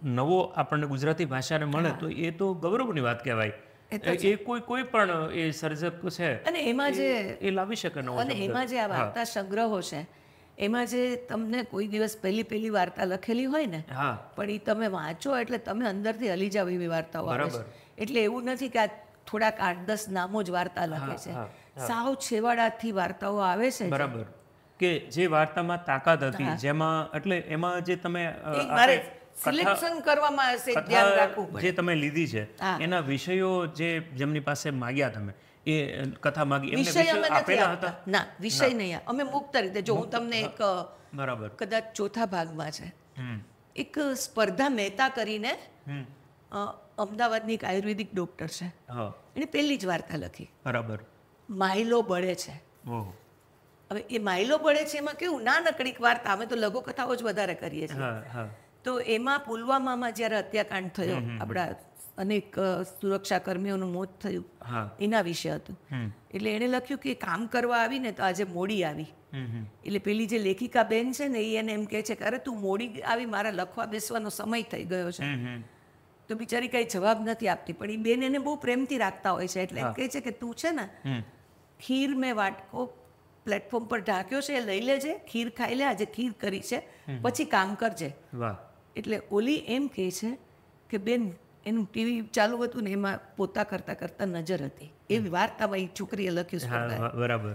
નવો આપણને ગુજરાતી ભાષાને મળે તો એ તો ગૌરવની વાત કહેવાય એ કોઈ કોઈ પણ એ સર્જક છે અને એમાં જે એ લાવી શકે નવો અને એમાં જે આ વાર્તા સંગ્રહો છે એમાં જે તમને કોઈ દિવસ પહેલી પહેલી વાર્તા લખેલી હોય ને પણ એ તમે વાંચો એટલે તમે અંદરથી હલી જાવ એવી વાર્તાઓ આવે એટલે એવું નથી કે આ થોડાક આઠ દસ નામો જ વાર્તા લખે છે સાવ છેવાડાથી વાર્તાઓ આવે છે બરાબર કે જે વાર્તામાં તાકાત હતી જેમાં એટલે એમાં જે તમે મારે સિલેક્શન કરવામાં હશે ધ્યાન રાખવું જે તમે લીધી છે એના વિષયો જે જેમની પાસે માગ્યા તમે એ કથા માગી વિષય અમે નથી આપતા ના વિષય નહીં અમે મુક્ત રીતે જો હું તમને એક બરાબર કદાચ ચોથા ભાગમાં છે એક સ્પર્ધા મહેતા કરીને અમદાવાદની એક આયુર્વેદિક ડોક્ટર છે એને પહેલી જ વાર્તા લખી બરાબર માઇલો બળે છે હવે એ માઇલો બળે છે એમાં કેવું ના નકડીક વાર્તા અમે તો કથાઓ જ વધારે કરીએ છીએ તો એમાં પુલવામામાં જ્યારે હત્યાકાંડ થયો આપણા અનેક સુરક્ષા કર્મીઓનું મોત થયું એના વિશે હતું એટલે એને લખ્યું કે કામ કરવા આવી ને તો આજે મોડી આવી એટલે પેલી જે લેખિકા બેન છે ને એ એને એમ કહે છે કે અરે તું મોડી આવી મારા લખવા બેસવાનો સમય થઈ ગયો છે તો બિચારી કઈ જવાબ નથી આપતી પણ એ બેન એને બહુ પ્રેમથી રાખતા હોય છે એટલે એમ કહે છે કે તું છે ને ખીર મેં વાટકો પ્લેટફોર્મ પર ઢાંક્યો છે એ લઈ લેજે ખીર ખાઈ લે આજે ખીર કરી છે પછી કામ કરજે વાહ એટલે ઓલી એમ કહે છે કે બેન એનું ટીવી ચાલુ હતું ને એમાં પોતા કરતા કરતા નજર હતી એ વાર્તામાં એ છોકરીએ લખ્યું બરાબર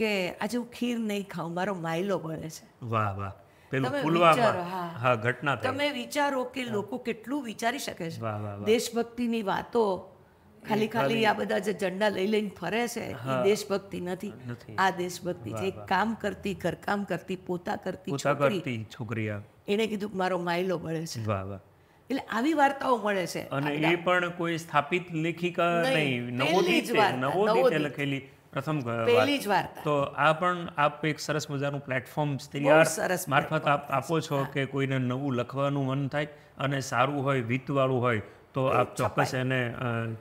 કે આજે હું ખીર નહીં ખાઉં મારો માયલો બને છે વાહ વાહ ઘટના તમે વિચારો કે લોકો કેટલું વિચારી શકે છે દેશભક્તિની વાતો ખાલી ખાલી આ બધા જે ઝંડા લઈ લઈને ફરે છે એ દેશભક્તિ નથી આ દેશભક્તિ છે કામ કરતી ઘરકામ કરતી પોતા કરતી છોકરી છોકરી એને કીધું મારો માયલો મળે છે વાહ વાહ એટલે આવી વાર્તાઓ મળે છે અને એ પણ કોઈ સ્થાપિત લેખિકા નહીં નવોદિત નવોદિતે લખેલી પ્રથમ પહેલી જ વાર્તા તો આ પણ આપ એક સરસ મજાનું પ્લેટફોર્મ તૈયાર સરસ મારફત આપ આપો છો કે કોઈને નવું લખવાનું મન થાય અને સારું હોય વિતવાળું હોય તો આપ ચોક્કસ એને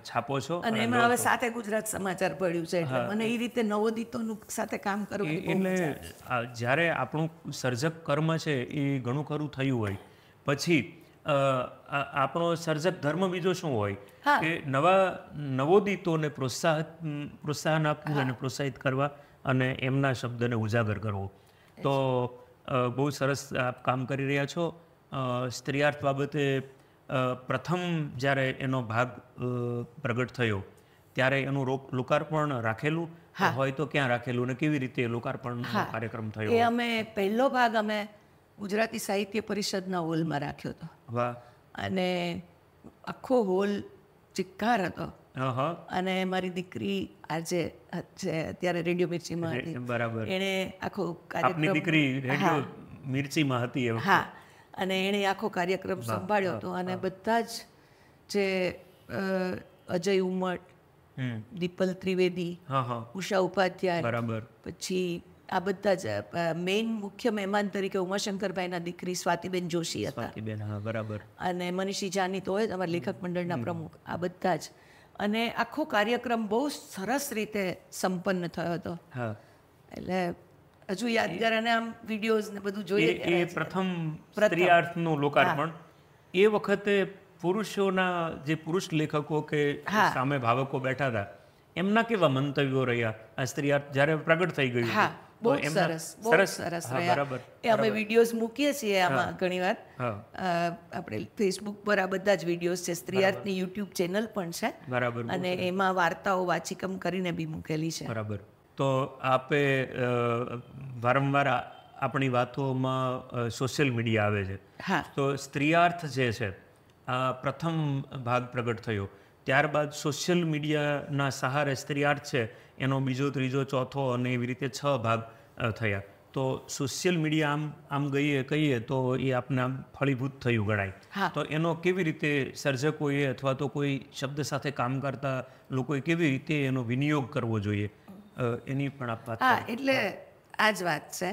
છાપો છો અને એમાં હવે સાથે ગુજરાત સમાચાર પડ્યું છે એટલે મને એ રીતે નવોદિતોનું સાથે કામ કરવું એટલે જ્યારે આપણું સર્જક કર્મ છે એ ઘણું ખરું થયું હોય પછી આપણો સર્જક ધર્મ બીજો શું હોય કે નવા નવોદિતોને પ્રોત્સાહિત પ્રોત્સાહન આપવું અને પ્રોત્સાહિત કરવા અને એમના શબ્દને ઉજાગર કરવો તો બહુ સરસ આપ કામ કરી રહ્યા છો સ્ત્રીયાર્થ બાબતે પ્રથમ જ્યારે એનો ભાગ પ્રગટ થયો ત્યારે એનું લોકાર્પણ રાખેલું હોય તો ક્યાં રાખેલું ને કેવી રીતે લોકાર્પણનો કાર્યક્રમ થયો એ અમે પહેલો ભાગ અમે ગુજરાતી સાહિત્ય પરિષદના હોલમાં રાખ્યો હતો વાહ અને આખો હોલ ચિક્કાર હતો અને મારી દીકરી આજે છે અત્યારે રેડિયો મિર્ચીમાં બરાબર એણે આખો કાર્યક્રમ દીકરી રેડિયો મિર્ચીમાં હતી હા અને એણે આખો કાર્યક્રમ સંભાળ્યો હતો અને બધા જ જે અજય ઉમટ દીપલ ત્રિવેદી ઉષા ઉપાધ્યાય બરાબર પછી આ બધા જ મેઇન મુખ્ય મહેમાન તરીકે ઉમાશંકરભાઈના દીકરી સ્વાતિબેન જોશી હતા બરાબર અને મનીષી જાની તો અમારા લેખક મંડળના પ્રમુખ આ બધા જ અને આખો કાર્યક્રમ બહુ સરસ રીતે સંપન્ન થયો હતો એટલે હજુ યાદગાર અને આમ વિડીયોઝ ને બધું જોઈએ એ પ્રથમ સ્ત્રીયાર્થનું લોકાર્પણ એ વખતે પુરુષોના જે પુરુષ લેખકો કે સામે ભાવકો બેઠા હતા એમના કેવા મંતવ્યો રહ્યા આ સ્ત્રીયાર્થ જ્યારે પ્રગટ થઈ ગયું હા બહુ સરસ બહુ સરસ બરાબર એ અમે વિડીયોઝ મૂકીએ છીએ આમાં ઘણી વાર આપણે ફેસબુક પર આ બધા જ વિડીયોઝ છે સ્ત્રીયાર્થની યુટ્યુબ ચેનલ પણ છે બરાબર અને એમાં વાર્તાઓ વાચિકમ કરીને બી મૂકેલી છે બરાબર તો આપે વારંવાર આપણી વાતોમાં સોશિયલ મીડિયા આવે છે તો સ્ત્રીયાર્થ જે છે આ પ્રથમ ભાગ પ્રગટ થયો ત્યારબાદ સોશિયલ મીડિયાના સહારે સ્ત્રીયાર્થ છે એનો બીજો ત્રીજો ચોથો અને એવી રીતે છ ભાગ થયા તો સોશિયલ મીડિયા આમ આમ ગઈએ કહીએ તો એ આપને આમ ફળીભૂત થયું ગણાય તો એનો કેવી રીતે સર્જકોએ અથવા તો કોઈ શબ્દ સાથે કામ કરતા લોકોએ કેવી રીતે એનો વિનિયોગ કરવો જોઈએ એની પણ આપ હા એટલે આ જ વાત છે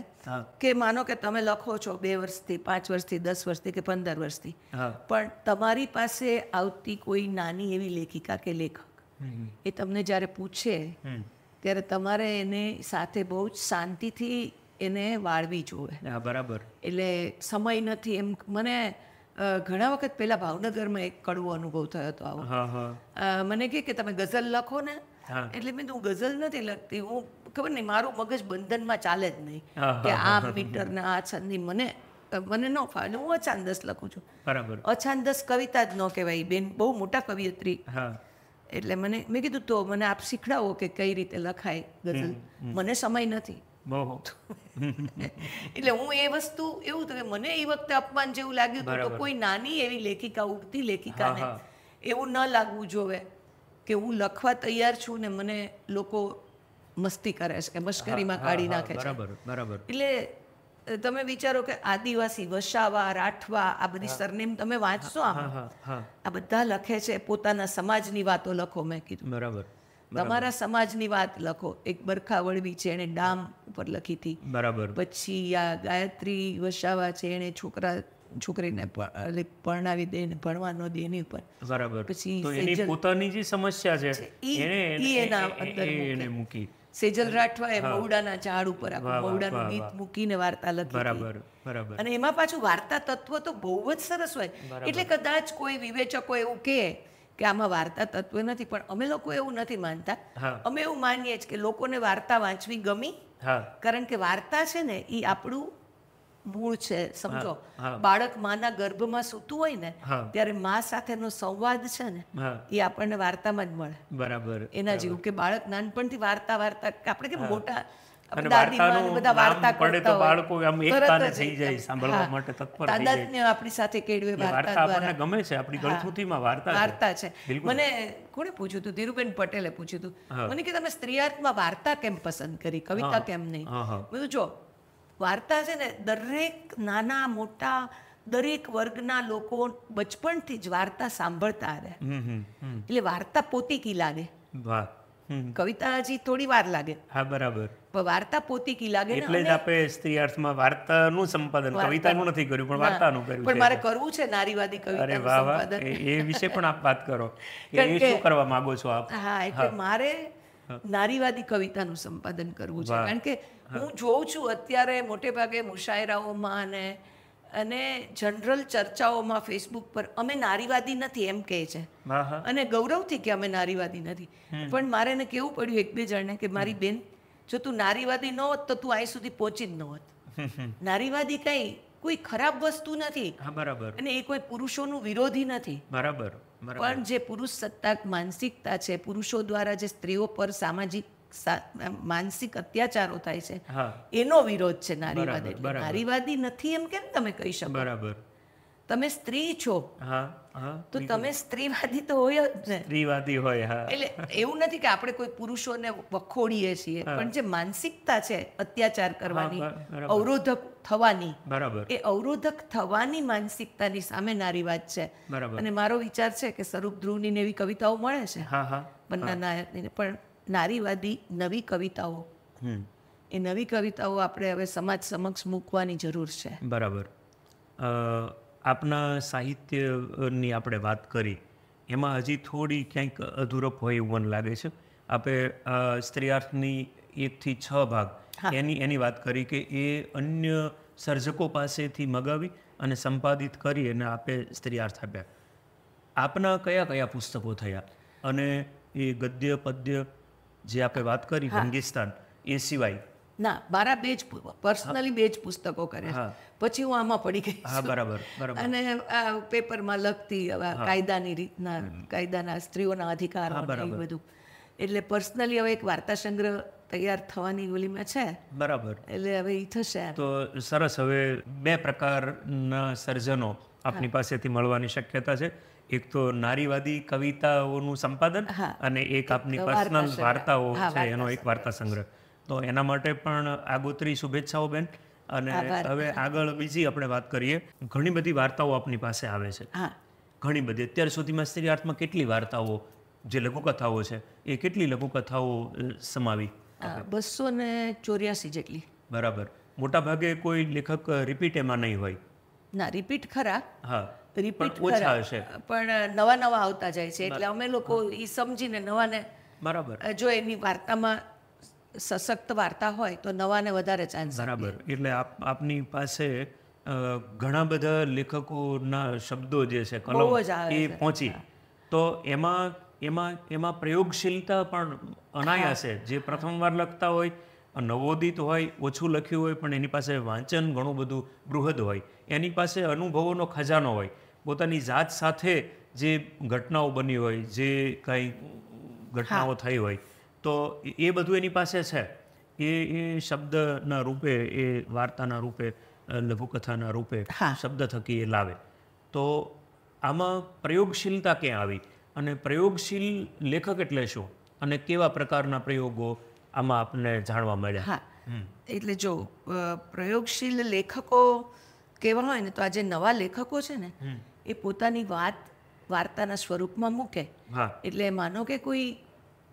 કે માનો કે તમે લખો છો બે વર્ષથી પાંચ વર્ષથી દસ વર્ષથી કે પંદર વર્ષથી પણ તમારી પાસે આવતી કોઈ નાની એવી લેખિકા કે લેખક એ તમને જ્યારે પૂછે ત્યારે તમારે એને સાથે બહુ જ શાંતિથી એને વાળવી જોઈએ બરાબર એટલે સમય નથી એમ મને ઘણા વખત પહેલાં ભાવનગરમાં એક કડવો અનુભવ થયો હતો આવો મને કહે કે તમે ગઝલ લખો ને એટલે મેં હું ગઝલ નથી લખતી હું ખબર નહીં મારું મગજ બંધનમાં ચાલે જ નહીં કે આ મીટરના આ છંદની મને મને ન ફાવે હું અછાંદસ લખું છું બરાબર અછાંદસ કવિતા જ ન કહેવાય બેન બહુ મોટા કવિયત્રી એટલે મને મેં કીધું તો મને આપ શીખડાવો કે કઈ રીતે લખાય ગઝલ મને સમય નથી એટલે હું એ વસ્તુ એવું હતું કે મને એ વખતે અપમાન જેવું લાગ્યું હતું તો કોઈ નાની એવી લેખિકા ઉગતી લેખિકાને એવું ન લાગવું જોવે કે હું લખવા તૈયાર છું ને મને લોકો મસ્તી કરે છે કે મશ્કરીમાં કાઢી નાખે છે બરાબર એટલે તમે વિચારો કે આદિવાસી વસાવા રાઠવા આ બધી સરનેમ તમે વાંચશો આમાં આ બધા લખે છે પોતાના સમાજની વાતો લખો મેં કીધું બરાબર તમારા સમાજની વાત લખો એક બરખા વળવી છે એણે ડામ ઉપર લખી હતી બરાબર પછી આ ગાયત્રી વસાવા છે એણે છોકરા છોકરીને પરણાવી દે ને ભણવા ન દે એની ઉપર બરાબર પછી એની પોતાની જે સમસ્યા છે એને એના અંદર એને મૂકી સેજલ રાઠવા એ મહુડાના ઝાડ ઉપર મહુડાનું ગીત મૂકીને વાર્તા લખી બરાબર બરાબર અને એમાં પાછું વાર્તા તત્વ તો બહુ જ સરસ હોય એટલે કદાચ કોઈ વિવેચકો એવું કહે કે આમાં વાર્તા તત્વ નથી પણ અમે લોકો એવું નથી માનતા અમે એવું માનીએ છીએ કે લોકોને વાર્તા વાંચવી ગમી કારણ કે વાર્તા છે ને એ આપણું મૂળ છે સમજો બાળક માના ગર્ભમાં સૂતું હોય ને ત્યારે મા સાથેનો સંવાદ છે ને એ આપણને વાર્તામાં જ મળે બરાબર એના જેવું કે બાળક નાનપણથી વાર્તા વાર્તા આપણે કે મોટા ગમે છે મને કોણે પૂછ્યું હતું ધીરુબેન પટેલે પૂછ્યું હતું મને કે તમે સ્ત્રીયાર્થમાં વાર્તા કેમ પસંદ કરી કવિતા કેમ નહીં બધું જો વાર્તા છે ને દરેક નાના મોટા દરેક વર્ગના લોકો બચપણથી જ વાર્તા સાંભળતા આવ્યા એટલે વાર્તા પોતીકી લાગે વાહ કવિતાજી થોડી વાર લાગે હા બરાબર વાર્તા પોતી પોતીકી લાગે એટલે જ આપણે સ્ત્રી અર્થમાં વાર્તાનું સંપાદન કવિતાનું નથી કર્યું પણ વાર્તાનું કર્યું પણ મારે કરવું છે નારીવાદી કવિતા સંપાદન એ વિશે પણ આપ વાત કરો *laughs* કે એ શું કરવા માંગો છો આપ હા એટલે મારે નારીવાદી કવિતાનું સંપાદન કરવું છે કારણ કે હું જોઉં છું અત્યારે મોટે ભાગે મુશાયરાઓમાં અને અને જનરલ ચર્ચાઓમાં ફેસબુક પર અમે નારીવાદી નથી એમ કહે છે અને ગૌરવથી કે અમે નારીવાદી નથી પણ મારે એને કેવું પડ્યું એક બે જણને કે મારી બેન જો તું નારીવાદી ન હોત તો તું અહીં સુધી પહોંચી જ ન હોત નારીવાદી કઈ કોઈ ખરાબ વસ્તુ નથી બરાબર અને એ કોઈ પુરુષોનું વિરોધી નથી બરાબર પણ જે પુરુષ સત્તાક માનસિકતા છે પુરુષો દ્વારા જે સ્ત્રીઓ પર સામાજિક માનસિક અત્યાચારો થાય છે એનો વિરોધ છે નારીવાદ નારીવાદી નથી એમ કેમ તમે કહી શકો બરાબર તમે સ્ત્રી છો તો તમે સ્ત્રીવાદી તો હોય જ ને સ્ત્રીવાદી હોય હા એટલે એવું નથી કે આપણે કોઈ પુરુષોને વખોડીએ છીએ પણ જે માનસિકતા છે અત્યાચાર કરવાની અવરોધક થવાની બરાબર એ અવરોધક થવાની માનસિકતાની સામે નારીવાદ છે બરાબર અને મારો વિચાર છે કે સ્વરૂપ ધ્રુવની એવી કવિતાઓ મળે છે હા હા બંને પણ નારીવાદી નવી કવિતાઓ એ નવી કવિતાઓ આપણે હવે સમાજ સમક્ષ મૂકવાની જરૂર છે બરાબર આપના સાહિત્યની આપણે વાત કરી એમાં હજી થોડી ક્યાંક અધૂરપ હોય એવું મને લાગે છે આપણે સ્ત્રીયાર્થની એકથી છ ભાગ એની એની વાત કરી કે એ અન્ય સર્જકો પાસેથી મગાવી અને સંપાદિત કરી અને આપે સ્ત્રીયાર્થ આપ્યા આપના કયા કયા પુસ્તકો થયા અને એ ગદ્ય પદ્ય જે આપણે વાત કરી રંગિસ્તાન એ સિવાય ના મારા બે જ પર્સનલી બે જ પુસ્તકો કર્યા પછી હું આમાં પડી ગઈ બરાબર અને આ પેપરમાં લખતી કાયદાની રીતના કાયદાના સ્ત્રીઓના અધિકાર બધું એટલે પર્સનલી હવે એક વાર્તા સંગ્રહ તૈયાર થવાની ઓલીમાં છે બરાબર એટલે હવે એ થશે તો સરસ હવે બે પ્રકારના સર્જનો આપની પાસેથી મળવાની શક્યતા છે એક તો નારીવાદી કવિતાઓનું સંપાદન અને એક આપની પર્સનલ વાર્તાઓ છે એનો એક વાર્તા સંગ્રહ તો એના માટે પણ આગોતરી શુભેચ્છાઓ બેન અને હવે આગળ બીજી આપણે વાત કરીએ ઘણી બધી વાર્તાઓ આપની પાસે આવે છે ઘણી બધી અત્યાર સુધીમાં સ્ત્રી આર્થમાં કેટલી વાર્તાઓ જે લઘુકથાઓ છે એ કેટલી લઘુકથાઓ સમાવી બસો ને ચોર્યાસી જેટલી બરાબર મોટા ભાગે કોઈ લેખક રિપીટ એમાં નહીં હોય ના રિપીટ ખરા હા રિપીટ ઓછા હશે પણ નવા નવા આવતા જાય છે એટલે અમે લોકો એ સમજીને નવાને બરાબર જો એની વાર્તામાં સશક્ત વાર્તા હોય તો નવાને વધારે ચાન્સ બરાબર એટલે આપ આપની પાસે ઘણા બધા લેખકોના શબ્દો જે છે કલમ એ પહોંચી તો એમાં એમાં એમાં પ્રયોગશીલતા પણ અનાયાસે જે પ્રથમવાર લખતા હોય નવોદિત હોય ઓછું લખ્યું હોય પણ એની પાસે વાંચન ઘણું બધું બૃહદ હોય એની પાસે અનુભવોનો ખજાનો હોય પોતાની જાત સાથે જે ઘટનાઓ બની હોય જે કાંઈ ઘટનાઓ થઈ હોય તો એ બધું એની પાસે છે એ એ શબ્દના રૂપે એ વાર્તાના રૂપે લઘુકથાના રૂપે શબ્દ થકી એ લાવે તો આમાં પ્રયોગશીલતા ક્યાં આવી અને પ્રયોગશીલ લેખક એટલે શું અને કેવા પ્રકારના પ્રયોગો આમાં આપને જાણવા મળ્યા હા એટલે જો પ્રયોગશીલ લેખકો કહેવા હોય ને તો આજે નવા લેખકો છે ને એ પોતાની વાત વાર્તાના સ્વરૂપમાં મૂકે એટલે માનો કે કોઈ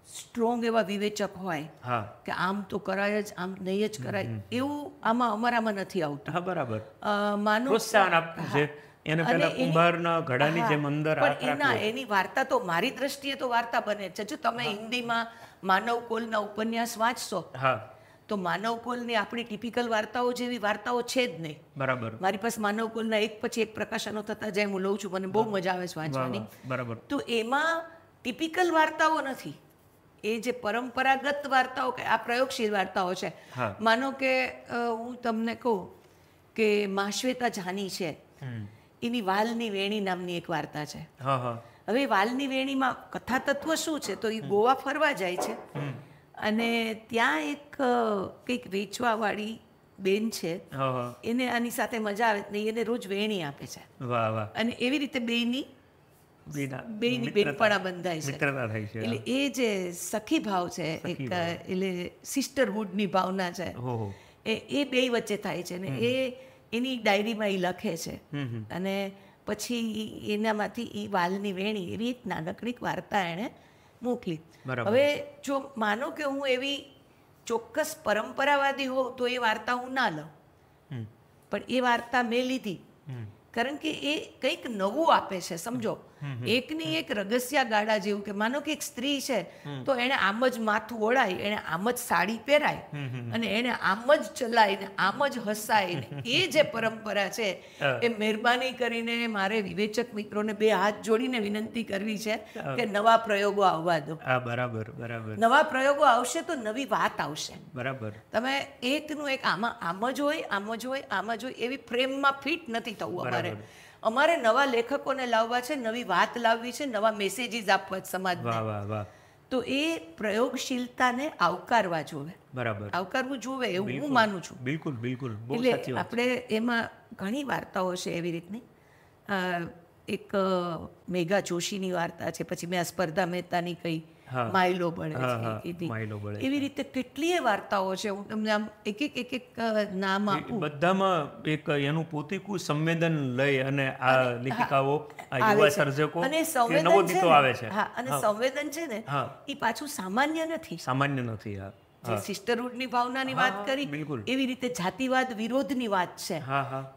સ્ટ્રોંગ એવા વિવેચક હોય કે આમ તો કરાય જ આમ નહીં જ કરાય એવું આમાં અમારામાં નથી આવતું હા બરાબર માનો એની વાર્તા તો મારી દ્રષ્ટિએ તો વાર્તા બને છે જો તમે હિન્દીમાં માનવ કોલના ઉપન્યાસ વાંચશો તો માનવ કોલની આપણી ટિપિકલ વાર્તાઓ જેવી વાર્તાઓ છે જ નહીં બરાબર મારી પાસે માનવ કોલના એક પછી એક પ્રકાશનો થતા જાય હું લઉં છું મને બહુ મજા આવે છે વાંચવાની બરાબર તો એમાં ટિપિકલ વાર્તાઓ નથી એ જે પરંપરાગત વાર્તાઓ કે આ પ્રયોગશીલ વાર્તાઓ છે માનો કે હું તમને કહું કે માશ્વેતા જાની છે એની વાલની વેણી નામની એક વાર્તા છે હવે વાલની વેણીમાં કથા તત્વ શું છે તો એ ગોવા ફરવા જાય છે અને ત્યાં એક કંઈક વાળી બેન છે એને આની સાથે મજા આવે એને રોજ વેણી આપે છે અને એવી રીતે બેની બેની બેનપણા બંધાય એ બે વચ્ચે થાય છે એની ડાયરીમાં એ પછી એનામાંથી એ વાલની વેણી એવી એક નાનકડી વાર્તા એને મોકલી હવે જો માનો કે હું એવી ચોક્કસ પરંપરાવાદી હોઉં તો એ વાર્તા હું ના લઉં પણ એ વાર્તા મેં લીધી કારણ કે એ કંઈક નવું આપે છે સમજો એકની એક રગસિયા ગાડા જેવું કે માનો કે એક સ્ત્રી છે તો એને આમ જ માથું ઓળાય એને આમ જ સાડી પહેરાય અને એને આમ જ ચલાય ને આમ જ હસાય ને એ જે *laughs* પરંપરા છે એ મહેરબાની કરીને મારે વિવેચક મિત્રોને બે હાથ જોડીને વિનંતી કરવી છે કે નવા પ્રયોગો આવવા દો બરાબર બરાબર નવા પ્રયોગો આવશે તો નવી વાત આવશે બરાબર તમે એકનું એક આમાં આમ જ હોય આમ જ હોય આમ જ હોય એવી ફ્રેમમાં ફિટ નથી થવું અમારે અમારે નવા લેખકોને લાવવા છે નવી વાત લાવવી છે નવા મેસેજીસ આપવા સમાજ વાહ તો એ પ્રયોગશીલતાને આવકારવા જોવે બરાબર આવકારવું જોવે એવું હું માનું છું બિલકુલ બિલકુલ એટલે આપણે એમાં ઘણી વાર્તાઓ છે એવી રીતની એક મેઘા જોશીની વાર્તા છે પછી મેં આ સ્પર્ધા મહેતાની કહી માઇલો બળે છે એવી રીતે કેટલીય વાર્તાઓ છે હું તમને આમ એક એક એક એક નામ આપું બધામાં એક એનું પોતીકું સંવેદન લઈ અને આ લેખિકાઓ યુવા સર્જકો અને સંવેદન છે આવે છે હા અને સંવેદન છે ને એ પાછું સામાન્ય નથી સામાન્ય નથી હા જે સિસ્ટરહુડની ભાવનાની વાત કરી એવી રીતે જાતિવાદ વિરોધની વાત છે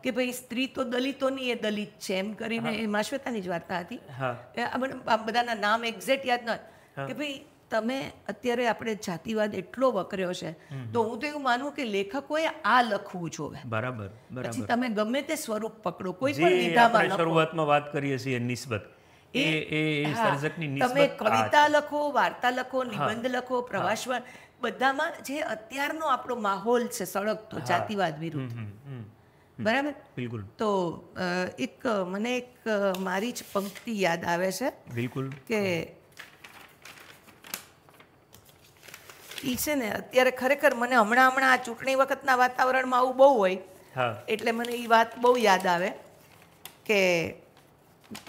કે ભાઈ સ્ત્રી તો દલિતોની એ દલિત છે એમ કરીને એ માશ્વેતાની જ વાર્તા હતી બધાના નામ એક્ઝેક્ટ યાદ નથી કે ભાઈ તમે અત્યારે આપણે જાતિવાદ એટલો વકર્યો છે તો હું તો એવું માનું કે લેખકોએ આ લખવું જોવે બરાબર પછી તમે ગમે તે સ્વરૂપ પકડો કોઈ પણ વિધામાં શરૂઆતમાં વાત કરીએ છીએ નિસ્બત એ એ સર્જકની નિસ્બત તમે કવિતા લખો વાર્તા લખો નિબંધ લખો પ્રવાસવાદ બધામાં જે અત્યારનો આપણો માહોલ છે તો જાતિવાદ વિરુદ્ધ બરાબર બિલકુલ તો એક મને એક મારી જ પંક્તિ યાદ આવે છે બિલકુલ કે એ છે ને અત્યારે ખરેખર મને હમણાં હમણાં આ ચૂંટણી વખતના વાતાવરણમાં આવું બહુ હોય એટલે મને એ વાત બહુ યાદ આવે કે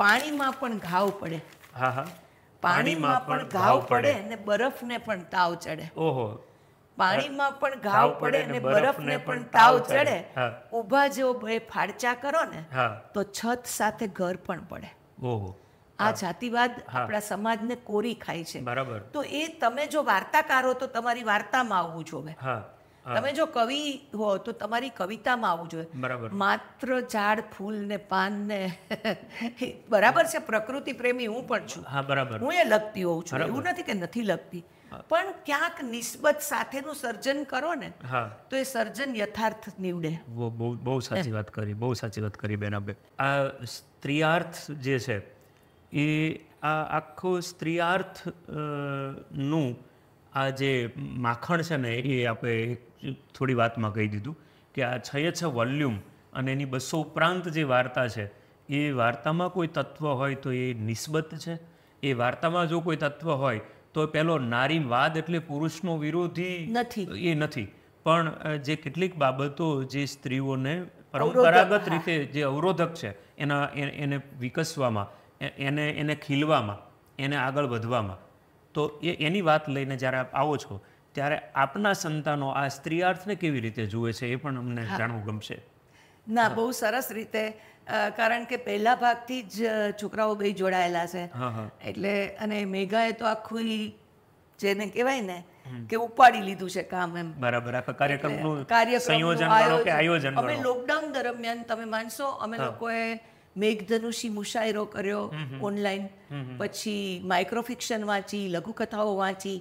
પાણીમાં પણ ઘાવ પડે પાણીમાં પણ ઘાવ પડે અને બરફને પણ તાવ ચડે ઓહો પાણીમાં પણ ઘાવ પડે અને બરફને પણ તાવ ચડે ઊભા જેવો બે ફાડચા કરો ને તો છત સાથે ઘર પણ પડે ઓહો આ જાતિવાદ આપણા સમાજને કોરી ખાય છે બરાબર તો એ તમે જો વાર્તાકારો તો તમારી વાર્તામાં આવવું જોઈએ તમે જો કવિ હો તો તમારી કવિતામાં આવવું જોઈએ બરાબર માત્ર ઝાડ ફૂલ ને પાન ને બરાબર છે પ્રકૃતિ પ્રેમી હું પણ છું હા બરાબર હું એ લખતી હોઉં છું એવું નથી કે નથી લગતી પણ ક્યાંક નિસ્બત સાથેનું સર્જન કરો ને તો એ સર્જન યથાર્થ નીવડે બહુ બહુ સાચી વાત કરી બહુ સાચી વાત કરી બેન આપે આ સ્ત્રીયાર્થ જે છે એ આ આખો સ્ત્રીયાર્થ નું આ જે માખણ છે ને એ આપણે થોડી વાતમાં કહી દીધું કે આ છએ છ વોલ્યુમ અને એની બસો ઉપરાંત જે વાર્તા છે એ વાર્તામાં કોઈ તત્વ હોય તો એ નિસ્બત છે એ વાર્તામાં જો કોઈ તત્વ હોય તો પેલો નારીવાદ એટલે પુરુષનો વિરોધી નથી એ નથી પણ જે કેટલીક બાબતો જે સ્ત્રીઓને પરંપરાગત રીતે જે અવરોધક છે એના એને વિકસવામાં એને એને ખીલવામાં એને આગળ વધવામાં તો એ એની વાત લઈને જ્યારે આપ આવો છો ત્યારે આપના સંતાનો આ સ્ત્રીયાર્થને કેવી રીતે જુએ છે એ પણ અમને જાણવું ગમશે ના બહુ સરસ રીતે કારણ કે પહેલા ભાગથી જ છોકરાઓ બે જોડાયેલા છે એટલે અને મેઘાએ તો આખું જેને કહેવાય ને કે ઉપાડી લીધું છે કામ એમ બરાબર આખા કાર્યક્રમનું કાર્યક્રમ સંયોજન અમે લોકડાઉન દરમિયાન તમે માનશો અમે લોકોએ મેઘધનુષી મુશાયરો કર્યો ઓનલાઈન પછી માઇક્રોફિક્શન વાંચી લઘુકથાઓ વાંચી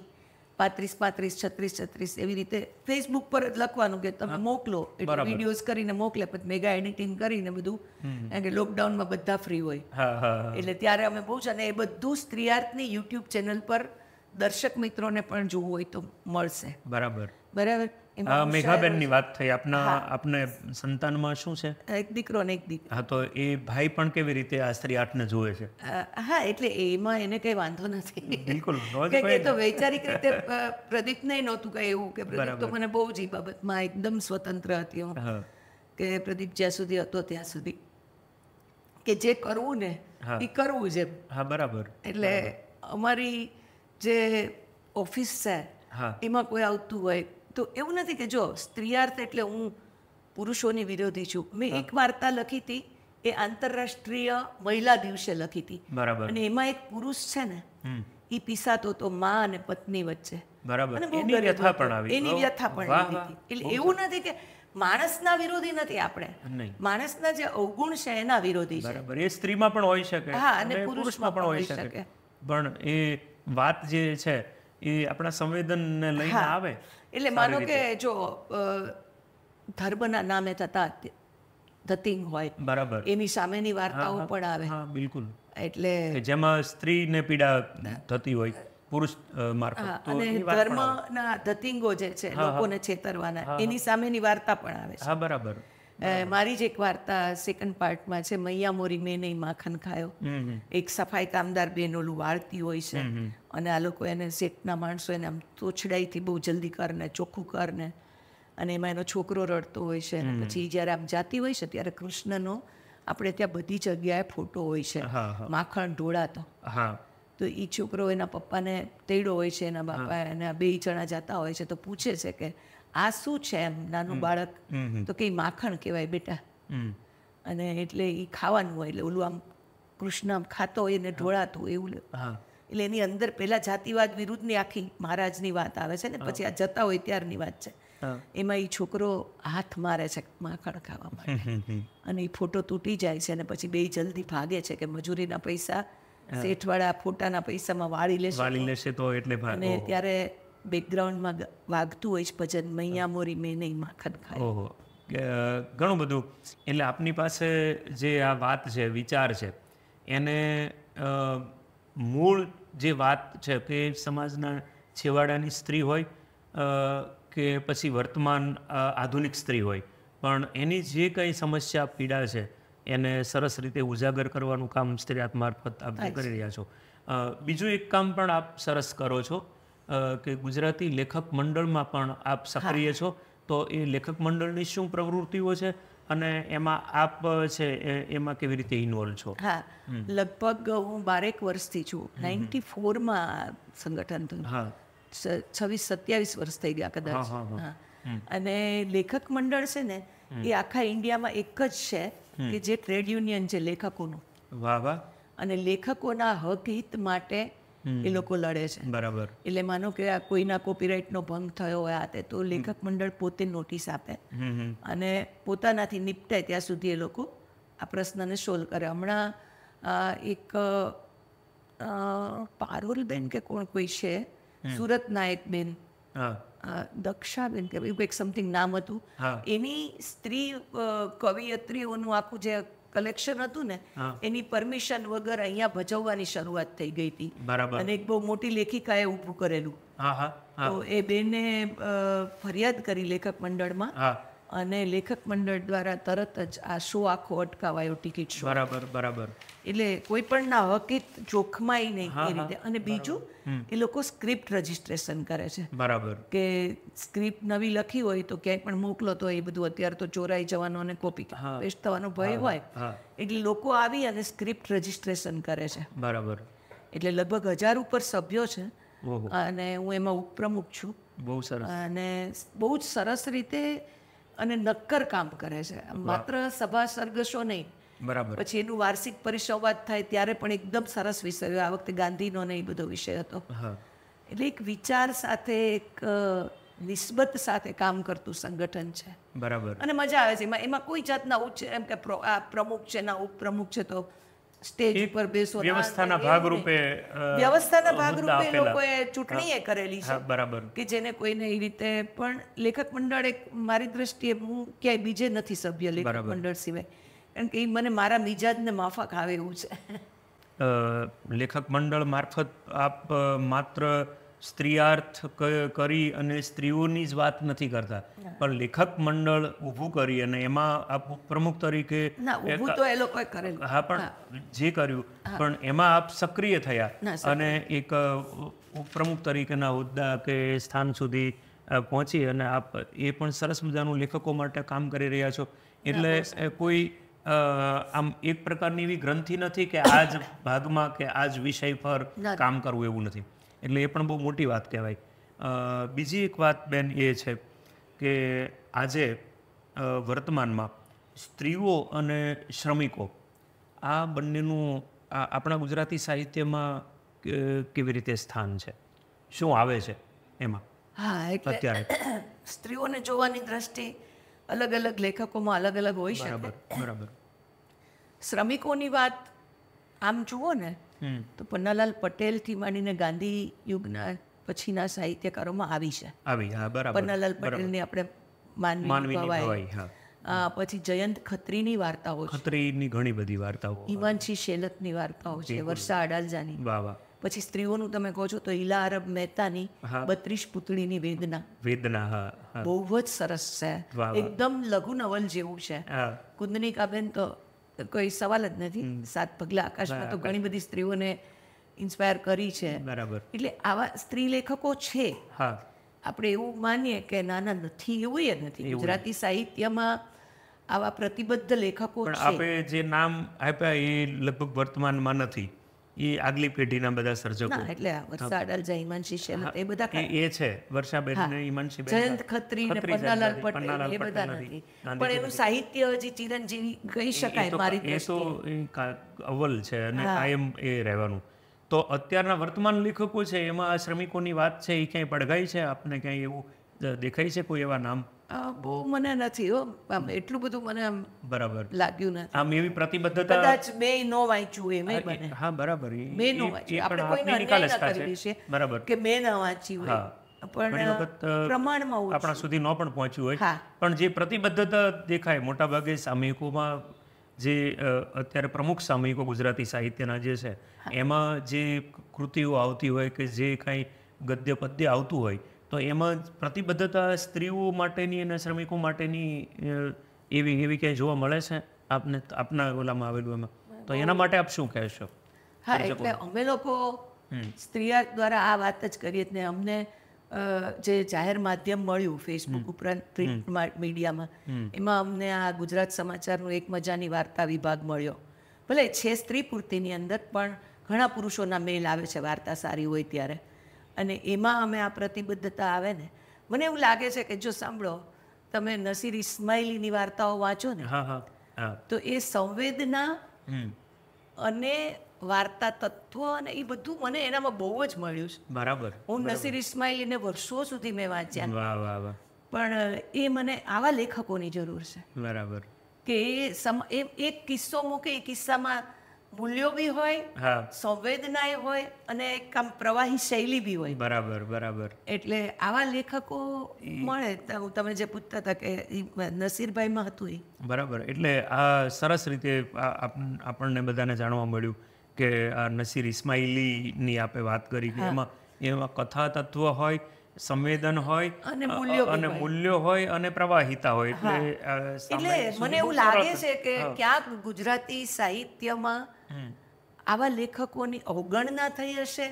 પાંત્રીસ પાંત્રીસ છત્રીસ છત્રીસ એવી રીતે ફેસબુક પર જ લખવાનું કે તમે મોકલો એટલે વિડીયોઝ કરીને મોકલે પછી મેગા એડિટિંગ કરીને બધું કારણ કે લોકડાઉનમાં બધા ફ્રી હોય એટલે ત્યારે અમે બહુ જ અને એ બધું સ્ત્રીયાર્થની યુટ્યુબ ચેનલ પર દર્શક મિત્રોને પણ જોવું હોય તો મળશે બરાબર બરાબર મેઘાબેનની વાત થઈ આપના આપને સંતાનમાં શું છે એક દીકરો અને એક દીકરી હા તો એ ભાઈ પણ કેવી રીતે આ સ્ત્રી આર્ટને જુએ છે હા એટલે એમાં એને કંઈ વાંધો નથી બિલકુલ તો વૈચારિક રીતે પ્રદીપને નહોતું કંઈ એવું કે પ્રદીપ તો મને બહુ જ બાબતમાં એકદમ સ્વતંત્ર હતી હું કે પ્રદીપ જ્યાં સુધી હતો ત્યાં સુધી કે જે કરવું ને એ કરવું છે હા બરાબર એટલે અમારી જે ઓફિસ છે એમાં કોઈ આવતું હોય તો એવું નથી કે જો સ્ત્રીયાર્થ એટલે હું પુરુષોની વિરોધી છું મેં એક વાર્તા લખી હતી એ આંતરરાષ્ટ્રીય મહિલા દિવસે લખી હતી બરાબર અને એમાં એક પુરુષ છે ને એ પીસાતો હતો માં અને પત્ની વચ્ચે બરાબર એની વ્યથા પણ એટલે એવું નથી કે માણસના વિરોધી નથી આપણે માણસના જે અવગુણ છે એના વિરોધી બરાબર એ સ્ત્રીમાં પણ હોઈ શકે હા અને પુરુષમાં પણ હોઈ શકે પણ એ વાત જે છે એ આપણા સંવેદનને લઈને આવે એટલે માનો કે જો ધર્મના નામે થતા ધતિંગ હોય બરાબર એની સામેની વાર્તાઓ પણ આવે બિલકુલ એટલે જેમાં સ્ત્રીને પીડા થતી હોય પુરુષ મારફત અને ધર્મના ધતિંગો જે છે લોકોને છેતરવાના એની સામેની વાર્તા પણ આવે છે બરાબર મારી જ એક વાર્તા સેકન્ડ પાર્ટમાં છે મૈયા મોરી મેં નહીં માખણ ખાયો એક સફાઈ કામદાર બેન ઓલું વાળતી હોય છે અને આ લોકો એને સેટના માણસો એને આમ તોછડાઈથી બહુ જલ્દી કરને ચોખ્ખું કરને અને એમાં એનો છોકરો રડતો હોય છે પછી જ્યારે આમ જાતી હોય છે ત્યારે કૃષ્ણનો આપણે ત્યાં બધી જગ્યાએ ફોટો હોય છે માખણ ઢોળાતો તો એ છોકરો એના પપ્પાને તેડો હોય છે એના બાપા એના બે જણા જતા હોય છે તો પૂછે છે કે આ શું છે એમ નાનું બાળક તો કે માખણ કહેવાય બેટા અને એટલે એ ખાવાનું હોય એટલે ઓલું આમ કૃષ્ણ આમ ખાતો હોય એને ઢોળાતું એવું એટલે એની અંદર પહેલાં જાતિવાદ વિરુદ્ધની આખી મહારાજની વાત આવે છે ને પછી આ જતા હોય ત્યારની વાત છે એમાં એ છોકરો હાથ મારે છે માખણ ખાવા માટે અને એ ફોટો તૂટી જાય છે અને પછી બે જલ્દી ભાગે છે કે મજૂરીના પૈસા શેઠવાળા ફોટાના પૈસામાં વાળી લેશે વાળી લેશે તો એટલે અને ત્યારે બેકગ્રાઉન્ડમાં વાગતું હોય છે ભજન મૈયા મોરી મેં નહીં માખન ખાય ઓહો ઘણું બધું એટલે આપની પાસે જે આ વાત છે વિચાર છે એને મૂળ જે વાત છે કે સમાજના છેવાડાની સ્ત્રી હોય કે પછી વર્તમાન આધુનિક સ્ત્રી હોય પણ એની જે કંઈ સમસ્યા પીડા છે એને સરસ રીતે ઉજાગર કરવાનું કામ સ્ત્રી મારફત આપ કરી રહ્યા છો બીજું એક કામ પણ આપ સરસ કરો છો કે ગુજરાતી લેખક મંડળમાં પણ આપ સક્રિય છો તો એ લેખક મંડળની શું પ્રવૃત્તિઓ છે અને એમાં આપ છે એમાં કેવી રીતે ઇન્વોલ્વ છો હા લગભગ હું બારેક વર્ષથી છું નાઇન્ટી ફોરમાં સંગઠન થયું છવ્વીસ સત્યાવીસ વર્ષ થઈ ગયા કદાચ અને લેખક મંડળ છે ને એ આખા ઇન્ડિયામાં એક જ છે કે જે ટ્રેડ યુનિયન છે લેખકોનું વાહ વાહ અને લેખકોના હક હિત માટે એ લોકો લડે છે બરાબર એટલે માનો કે આ કોઈના કોપીરાઇટનો ભંગ થયો હોય આ તો લેખક મંડળ પોતે નોટિસ આપે અને પોતાનાથી નિપટાય ત્યાં સુધી એ લોકો આ પ્રશ્નને સોલ્વ કરે હમણાં એક પારુલબેન કે કોણ કોઈ છે સુરતના એક બેન દક્ષાબેન કે એવું કંઈક સમથિંગ નામ હતું એની સ્ત્રી કવિયત્રીઓનું આખું જે કલેક્શન હતું ને એની પરમિશન વગર અહીંયા ભજવવાની શરૂઆત થઈ ગઈ હતી બરાબર અને એક બહુ મોટી લેખિકાએ ઊભું કરેલું તો એ બેને ફરિયાદ કરી લેખક મંડળમાં અને લેખક મંડળ દ્વારા તરત જ આ શો આખો અટકાવાયો ટિકિટ શો બરાબર બરાબર એટલે કોઈ પણ ના હકીત જોખમાય નહીં એ રીતે અને બીજું એ લોકો સ્ક્રિપ્ટ રજીસ્ટ્રેશન કરે છે બરાબર કે સ્ક્રિપ્ટ નવી લખી હોય તો ક્યાંય પણ મોકલો તો એ બધું અત્યારે તો ચોરાઈ જવાનો અને કોપી પેસ્ટ થવાનો ભય હોય એટલે લોકો આવી અને સ્ક્રિપ્ટ રજીસ્ટ્રેશન કરે છે બરાબર એટલે લગભગ હજાર ઉપર સભ્યો છે અને હું એમાં ઉપપ્રમુખ છું બહુ સરસ અને બહુ જ સરસ રીતે અને નક્કર કામ કરે છે માત્ર સભા સરગશો નહીં બરાબર પછી એનું વાર્ષિક પરિસંવાદ થાય ત્યારે પણ એકદમ સરસ વિષય આ વખતે ગાંધીનો ને એ બધો વિષય હતો એટલે એક વિચાર સાથે એક નિસ્બત સાથે કામ કરતું સંગઠન છે બરાબર અને મજા આવે છે એમાં એમાં કોઈ જાતના ઉચ્ચ એમ કે આ પ્રમુખ છે ના ઉપપ્રમુખ છે તો સ્ટેજ પર બેસો વ્યવસ્થાના ભાગરૂપે વ્યવસ્થાના ભાગરૂપે લોકોએ ચૂંટણીએ કરેલી છે બરાબર કે જેને કોઈને એ રીતે પણ લેખક મંડળ એક મારી દ્રષ્ટિએ હું ક્યાંય બીજે નથી સભ્ય લેખક મંડળ સિવાય કારણ કે એ મને મારા મિજાજને માફક આવે એવું છે લેખક મંડળ મારફત આપ માત્ર સ્ત્રીયાર્થ કરી અને સ્ત્રીઓની જ વાત નથી કરતા પણ લેખક મંડળ ઊભું કરી અને એમાં આપ પ્રમુખ તરીકે હા પણ જે કર્યું પણ એમાં આપ સક્રિય થયા અને એક પ્રમુખ તરીકેના હોદ્દા કે સ્થાન સુધી પહોંચી અને આપ એ પણ સરસ મજાનું લેખકો માટે કામ કરી રહ્યા છો એટલે કોઈ આમ એક પ્રકારની એવી ગ્રંથિ નથી કે આ જ ભાગમાં કે આ જ વિષય પર કામ કરવું એવું નથી એટલે એ પણ બહુ મોટી વાત કહેવાય બીજી એક વાત બેન એ છે કે આજે વર્તમાનમાં સ્ત્રીઓ અને શ્રમિકો આ બંનેનું આપણા ગુજરાતી સાહિત્યમાં કેવી રીતે સ્થાન છે શું આવે છે એમાં હા એટલે સ્ત્રીઓને જોવાની દ્રષ્ટિ અલગ અલગ લેખકોમાં અલગ અલગ હોય શકે બરાબર બરાબર શ્રમિકોની વાત આમ જુઓ ને તો પન્નાલાલ પટેલથી માંડીને ગાંધી યુગના પછીના સાહિત્યકારોમાં આવી છે પન્નાલાલ પટેલની આપણે પછી જયંત ખત્રીની વાર્તાઓ ખત્રીની ઘણી બધી વાર્તાઓ હિમાંશી શેલતની વાર્તાઓ છે વર્ષા અડાલજાની વાહ વાહ પછી સ્ત્રીઓનું તમે કહો છો તો ઈલા અરબ મહેતાની બત્રીસ પુતળીની વેદના વેદના બહુ જ સરસ છે એકદમ લઘુ નવલ જેવું છે કુંદનિકાબેન તો કોઈ સવાલ જ નથી સાત પગલાં આકાશમાં તો ઘણી બધી સ્ત્રીઓને ઇન્સ્પાયર કરી છે બરાબર એટલે આવા સ્ત્રી લેખકો છે હા આપણે એવું માનીએ કે નાના નથી એવું જ નથી ગુજરાતી સાહિત્યમાં આવા પ્રતિબદ્ધ લેખકો આપણે જે નામ આપ્યા એ લગભગ વર્તમાનમાં નથી એ આગલી પેઢીના બધા સર્જકો એટલે વરસાદ અલજા હિમાંશી શેન એ બધા એ છે વર્ષાબેન ને હિમાંશી બેન જયંત ખત્રી ને પન્નાલાલ પટેલ એ બધા નથી પણ એનું સાહિત્ય હજી ચિરંજીવી કહી શકાય મારી દ્રષ્ટિએ એ તો અવલ છે અને કાયમ એ રહેવાનું તો અત્યારના વર્તમાન લેખકો છે એમાં આ શ્રમિકોની વાત છે એ ક્યાંય પડઘાઈ છે આપને ક્યાંય એવું દેખાય છે કોઈ એવા નામ બહુ મને નથી હો આમ એટલું બધું મને આમ બરાબર લાગ્યું નથી આમ એવી પ્રતિબદ્ધતા કદાચ મે નો વાંચ્યું એમ બને હા બરાબર મે નો વાંચ્યું આપણે કોઈને નિકાલ કરવી છે બરાબર કે મે ના વાંચી હોય પણ આપણા સુધી ન પણ પહોંચ્યું હોય પણ જે પ્રતિબદ્ધતા દેખાય મોટા ભાગે સામયિકોમાં જે અત્યારે પ્રમુખ સામયિકો ગુજરાતી સાહિત્યના જે છે એમાં જે કૃતિઓ આવતી હોય કે જે કાંઈ ગદ્ય પદ્ય આવતું હોય તો એમાં પ્રતિબદ્ધતા સ્ત્રીઓ માટેની અને શ્રમિકો માટેની એવી એવી ક્યાંય જોવા મળે છે આપને આપના ઓલામાં આવેલું એમાં તો એના માટે આપ શું કહેશો હા એટલે અમે લોકો સ્ત્રીઓ દ્વારા આ વાત જ કરીએ જ ને અમને જે જાહેર માધ્યમ મળ્યું ફેસબુક ઉપરાંત પ્રિન્ટ મીડિયામાં એમાં અમને આ ગુજરાત સમાચારનો એક મજાની વાર્તા વિભાગ મળ્યો ભલે છે સ્ત્રી પૂર્તિની અંદર પણ ઘણા પુરુષોના મેલ આવે છે વાર્તા સારી હોય ત્યારે અને એમાં અમે આ પ્રતિબદ્ધતા આવે ને મને એવું લાગે છે કે જો સાંભળો તમે નસીર ઇસ્માઇલીની વાર્તાઓ વાંચો ને તો એ સંવેદના અને વાર્તા તત્વ અને એ બધું મને એનામાં બહુ જ મળ્યું છે બરાબર હું નસીર ઇસ્માઇલીને વર્ષો સુધી મેં વાંચ્યા પણ એ મને આવા લેખકોની જરૂર છે બરાબર કે એ એક કિસ્સો મૂકે એ કિસ્સામાં મૂલ્યો બી હોય સંવેદના હોય અને એક આમ પ્રવાહી શૈલી બી હોય બરાબર બરાબર એટલે આવા લેખકો મળે તમે જે પૂછતા હતા કે નસીરભાઈમાં હતું એ બરાબર એટલે આ સરસ રીતે આપણને બધાને જાણવા મળ્યું કે આ નસીર ઇસ્માઇલીની આપે વાત કરી કે એમાં એમાં કથા તત્વ હોય સંવેદન હોય અને મૂલ્યો અને મૂલ્યો હોય અને પ્રવાહિતા હોય એટલે મને એવું લાગે છે કે ક્યાંક ગુજરાતી સાહિત્યમાં આવા લેખકોની અવગણના થઈ હશે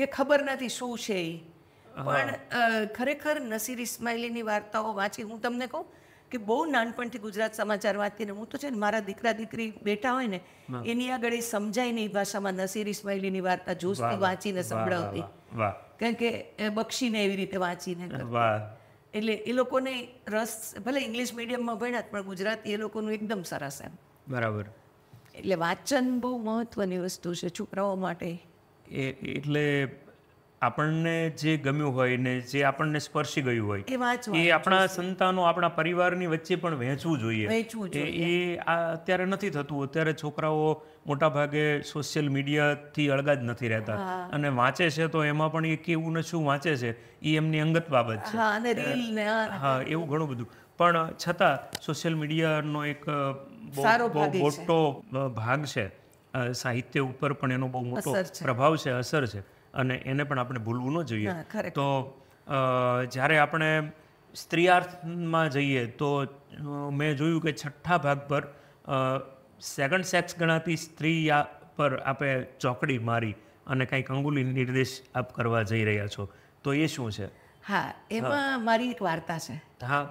કે ખબર નથી શું છે એ પણ ખરેખર નસીર ઇસ્માઇલીની વાર્તાઓ વાંચી હું તમને કહું કે બહુ નાનપણથી ગુજરાત સમાચાર વાંચીને હું તો છે ને મારા દીકરા દીકરી બેઠા હોય ને એની આગળ એ સમજાય નહીં ભાષામાં નસીર ઇસ્માઇલીની વાર્તા જોશથી વાંચીને સંભળાવતી કારણ કે બક્ષીને એવી રીતે વાંચીને એટલે એ લોકોને રસ ભલે ઇંગ્લિશ મીડિયમમાં ભણ્યા પણ ગુજરાતી એ લોકોનું એકદમ સરસ એમ બરાબર એટલે વાંચન બહુ મહત્ત્વની વસ્તુ છે છોકરાઓ માટે એ એટલે આપણને જે ગમ્યું હોય ને જે આપણને સ્પર્શી ગયું હોય એ વાંચવું એ આપણા સંતાનો આપણા પરિવારની વચ્ચે પણ વહેંચવું જોઈએ વહેંચવું જોઈએ એ આ અત્યારે નથી થતું અત્યારે છોકરાઓ મોટા ભાગે સોશિયલ મીડિયાથી અળગા જ નથી રહેતા અને વાંચે છે તો એમાં પણ એ કેવું ને શું વાંચે છે એ એમની અંગત બાબત છે હા એવું ઘણું બધું પણ છતાં સોશિયલ મીડિયાનો એક સારો મોટો ભાગ છે સાહિત્ય ઉપર પણ એનો બહુ મોટો પ્રભાવ છે અસર છે અને એને પણ આપણે ભૂલવું ન જોઈએ તો જ્યારે આપણે સ્ત્રીયાર્થમાં જઈએ તો મેં જોયું કે છઠ્ઠા ભાગ પર સેકન્ડ સેક્સ ગણાતી સ્ત્રી પર આપે ચોકડી મારી અને કંઈક અંગુલી નિર્દેશ આપ કરવા જઈ રહ્યા છો તો એ શું છે હા એમાં મારી એક વાર્તા છે હા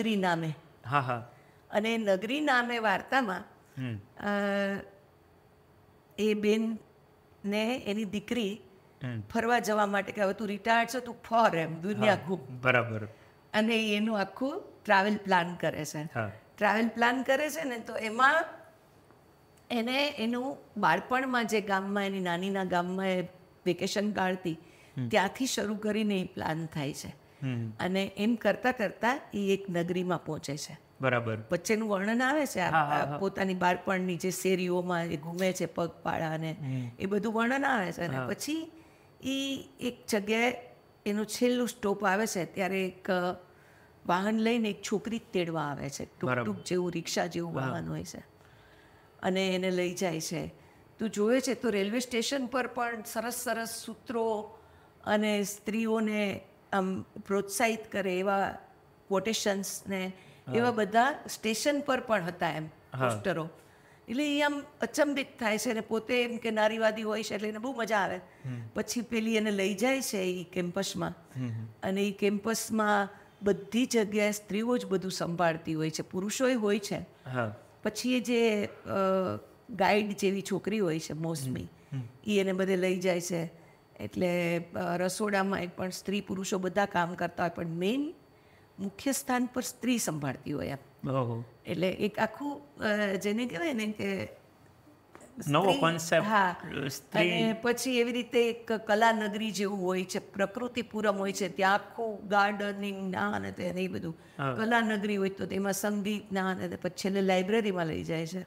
નગરી નામે હા હા અને નગરી નામે વાર્તામાં એ બેન ને એની દીકરી ફરવા જવા માટે કે હવે તું રિટાયર્ડ છે તું ફોર એમ દુનિયા ખૂબ બરાબર અને એનું આખું ટ્રાવેલ પ્લાન કરે છે ટ્રાવેલ પ્લાન કરે છે ને તો એમાં એને એનું બાળપણમાં જે ગામમાં એની નાનીના ગામમાં એ વેકેશન કાઢતી ત્યાંથી શરૂ કરીને એ પ્લાન થાય છે અને એમ કરતાં કરતાં એ એક નગરીમાં પહોંચે છે બરાબર વચ્ચેનું વર્ણન આવે છે પોતાની બાળપણની જે શેરીઓમાં એ ઘૂમે છે પગપાળા ને એ બધું વર્ણન આવે છે અને પછી એ એક જગ્યાએ એનું છેલ્લું સ્ટોપ આવે છે ત્યારે એક વાહન લઈને એક છોકરી તેડવા આવે છે ટુક ટૂંક જેવું રિક્ષા જેવું વાહન હોય છે અને એને લઈ જાય છે તું જોવે છે તો રેલવે સ્ટેશન પર પણ સરસ સરસ સૂત્રો અને સ્ત્રીઓને આમ પ્રોત્સાહિત કરે એવા ને એવા બધા સ્ટેશન પર પણ હતા એમ પોસ્ટરો એટલે એ આમ અચંબિત થાય છે અને પોતે એમ કે નારીવાદી હોય છે એટલે એને બહુ મજા આવે પછી પેલી એને લઈ જાય છે એ કેમ્પસમાં અને એ કેમ્પસમાં બધી જગ્યાએ સ્ત્રીઓ જ બધું સંભાળતી હોય છે પુરુષોય હોય છે પછી એ જે ગાઈડ જેવી છોકરી હોય છે મોસમી એ એને બધે લઈ જાય છે એટલે રસોડામાં એક પણ સ્ત્રી પુરુષો બધા કામ કરતા હોય પણ મેઇન મુખ્ય સ્થાન પર સ્ત્રી સંભાળતી હોય એટલે એક આખું જેને કહેવાય ને કે નવો કોન્સેપ્ટ હા અને પછી એવી રીતે એક કલા નગરી જેવું હોય છે પ્રકૃતિપુરમ હોય છે ત્યાં આખું ગાર્ડનિંગ ના અને તે એ બધું કલા નગરી હોય તો તેમાં સંગીત ના અને પછી છેલ્લે લાઇબ્રેરીમાં લઈ જાય છે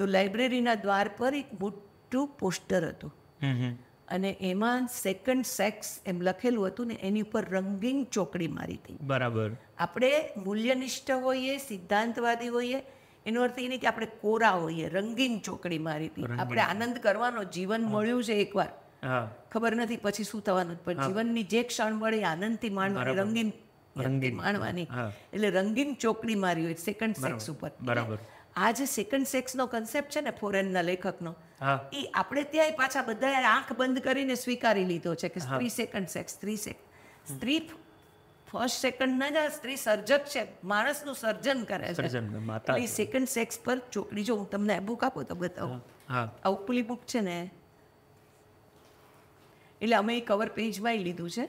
તો લાઇબ્રેરીના દ્વાર પર એક મોટું પોસ્ટર હતું અને એમાં સેકન્ડ સેક્સ એમ લખેલું હતું ને એની ઉપર રંગીન ચોકડી મારી હતી બરાબર આપણે મૂલ્યનિષ્ઠ હોઈએ સિદ્ધાંતવાદી હોઈએ એનો અર્થ એ નહીં કે આપણે કોરા હોઈએ રંગીન ચોકડી મારી હતી આપણે આનંદ કરવાનો જીવન મળ્યું છે એકવાર ખબર નથી પછી શું થવાનું પણ જીવનની જે ક્ષણ મળે આનંદથી માણવાની રંગીન રંગીન માણવાની એટલે રંગીન ચોકડી મારી હોય સેકન્ડ સેક્સ ઉપર બરાબર આ જે સેકન્ડ સેક્સનો કન્સેપ્ટ છે ને ફોરેનના લેખકનો એ આપણે ત્યાં પાછા બધા આંખ બંધ કરીને સ્વીકારી લીધો છે કે સ્ત્રી સેકન્ડ સેક્સ સ્ત્રી સેકન્ડ સ્ત્રી ફર્સ્ટ સેકન્ડ ના જ સ્ત્રી સર્જક છે માણસનું સર્જન કરે છે સેકન્ડ સેક્સ પર ચોકડી જો હું તમને બુક આપો તો બતાવો આવું પેલી બુક છે ને એટલે અમે એ કવર પેજમાં લીધું છે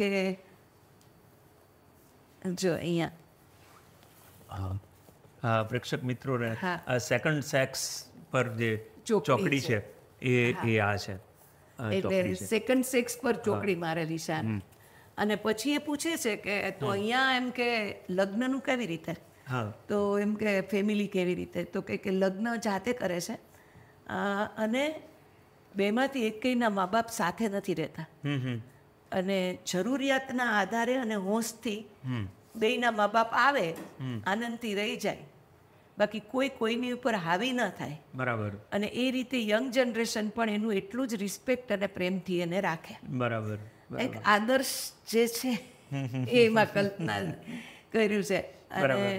કે જો અહીંયા પ્રેક્ષક મિત્રોને સેકન્ડ સેક્સ પર જે ચોકડી છે એ એ આ છે એટલે સેકન્ડ સેક્સ પર ચોકડી મારેલી છે અને પછી એ પૂછે છે કે તો અહીંયા એમ કે લગ્નનું કેવી રીતે તો એમ કે ફેમિલી કેવી રીતે તો કે કે લગ્ન જાતે કરે છે અને બેમાંથી એક કંઈના મા બાપ સાથે નથી રહેતા અને જરૂરિયાતના આધારે અને હોંશથી બેયના મા બાપ આવે આનંદથી રહી જાય બાકી કોઈ કોઈની ઉપર હાવી ન થાય બરાબર અને એ રીતે યંગ જનરેશન પણ એનું એટલું જ રિસ્પેક્ટ અને પ્રેમથી એને રાખે બરાબર એક આદર્શ જે છે એમાં કલ્પના કર્યું છે અને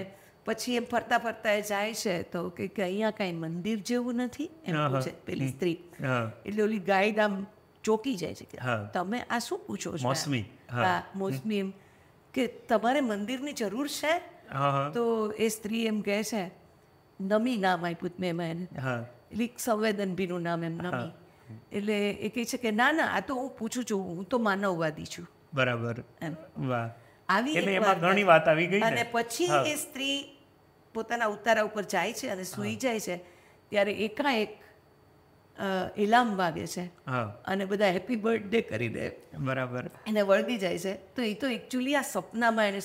પછી એમ ફરતા ફરતા એ જાય છે તો કે અહીંયા કાંઈ મંદિર જેવું નથી એમ છે પેલી સ્ત્રી એટલે ઓલી ગાઈડ આમ ચોકી જાય છે કે તમે આ શું પૂછો છો મોસમી હા મોસમી એમ કે તમારે મંદિરની જરૂર છે તો એ સ્ત્રી એમ કહે છે નમી નામ આપ્યું મેં એમાં એને એટલે સંવેદનભીનું નામ એમ નમી એટલે એ કહે છે કે ના ના આ તો હું પૂછું છું હું તો માનવવાદી છું બરાબર એમ વાહ આવી એટલે વાત આવી અને પછી એ સ્ત્રી પોતાના ઉતારા ઉપર જાય છે અને સુઈ જાય છે ત્યારે એકાએક ઇલામ વાગે છે અને બધા હેપી બર્થડે કરી દે બરાબર એને વળગી જાય છે તો એ તો એકચ્યુઅલી આ સપનામાં એને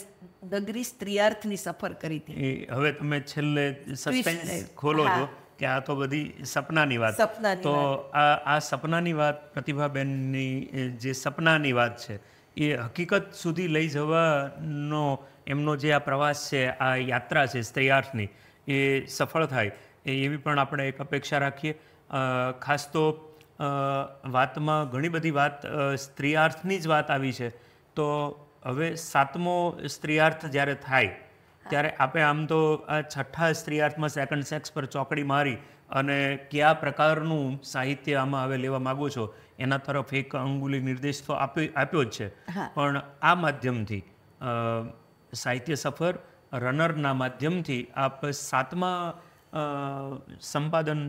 દગરી સ્ત્રીયાર્થની સફર કરી હતી હવે તમે છેલ્લે સસ્પેન્સ ખોલો છો કે આ તો બધી સપનાની વાત સપનાની તો આ આ સપનાની વાત પ્રતિભાબેનની જે સપનાની વાત છે એ હકીકત સુધી લઈ જવાનો એમનો જે આ પ્રવાસ છે આ યાત્રા છે સ્ત્રીયાર્થની એ સફળ થાય એવી પણ આપણે એક અપેક્ષા રાખીએ ખાસ તો વાતમાં ઘણી બધી વાત સ્ત્રીયાર્થની જ વાત આવી છે તો હવે સાતમો સ્ત્રીઆર્થ જ્યારે થાય ત્યારે આપણે આમ તો આ છઠ્ઠા સ્ત્રીઆર્થમાં સેકન્ડ સેક્સ પર ચોકડી મારી અને કયા પ્રકારનું સાહિત્ય આમાં હવે લેવા માગો છો એના તરફ એક અંગુલી નિર્દેશ તો આપ્યો આપ્યો જ છે પણ આ માધ્યમથી સાહિત્ય સફર રનરના માધ્યમથી આપ સાતમા સંપાદન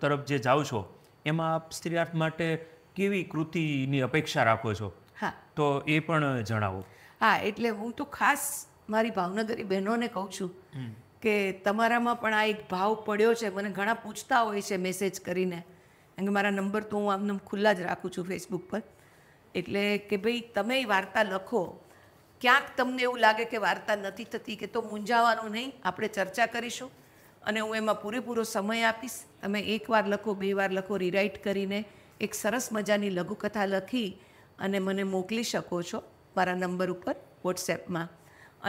તરફ જે જાઓ છો એમાં આપ સ્ત્રીઆર્થ માટે કેવી કૃતિની અપેક્ષા રાખો છો હા તો એ પણ જણાવો હા એટલે હું તો ખાસ મારી ભાવનગરી બહેનોને કહું છું કે તમારામાં પણ આ એક ભાવ પડ્યો છે મને ઘણા પૂછતા હોય છે મેસેજ કરીને કારણ કે મારા નંબર તો હું આમને ખુલ્લા જ રાખું છું ફેસબુક પર એટલે કે ભાઈ તમે વાર્તા લખો ક્યાંક તમને એવું લાગે કે વાર્તા નથી થતી કે તો મૂંઝાવાનું નહીં આપણે ચર્ચા કરીશું અને હું એમાં પૂરેપૂરો સમય આપીશ તમે એકવાર લખો બે વાર લખો રીરાઇટ કરીને એક સરસ મજાની લઘુકથા લખી અને મને મોકલી શકો છો મારા નંબર ઉપર વોટ્સએપમાં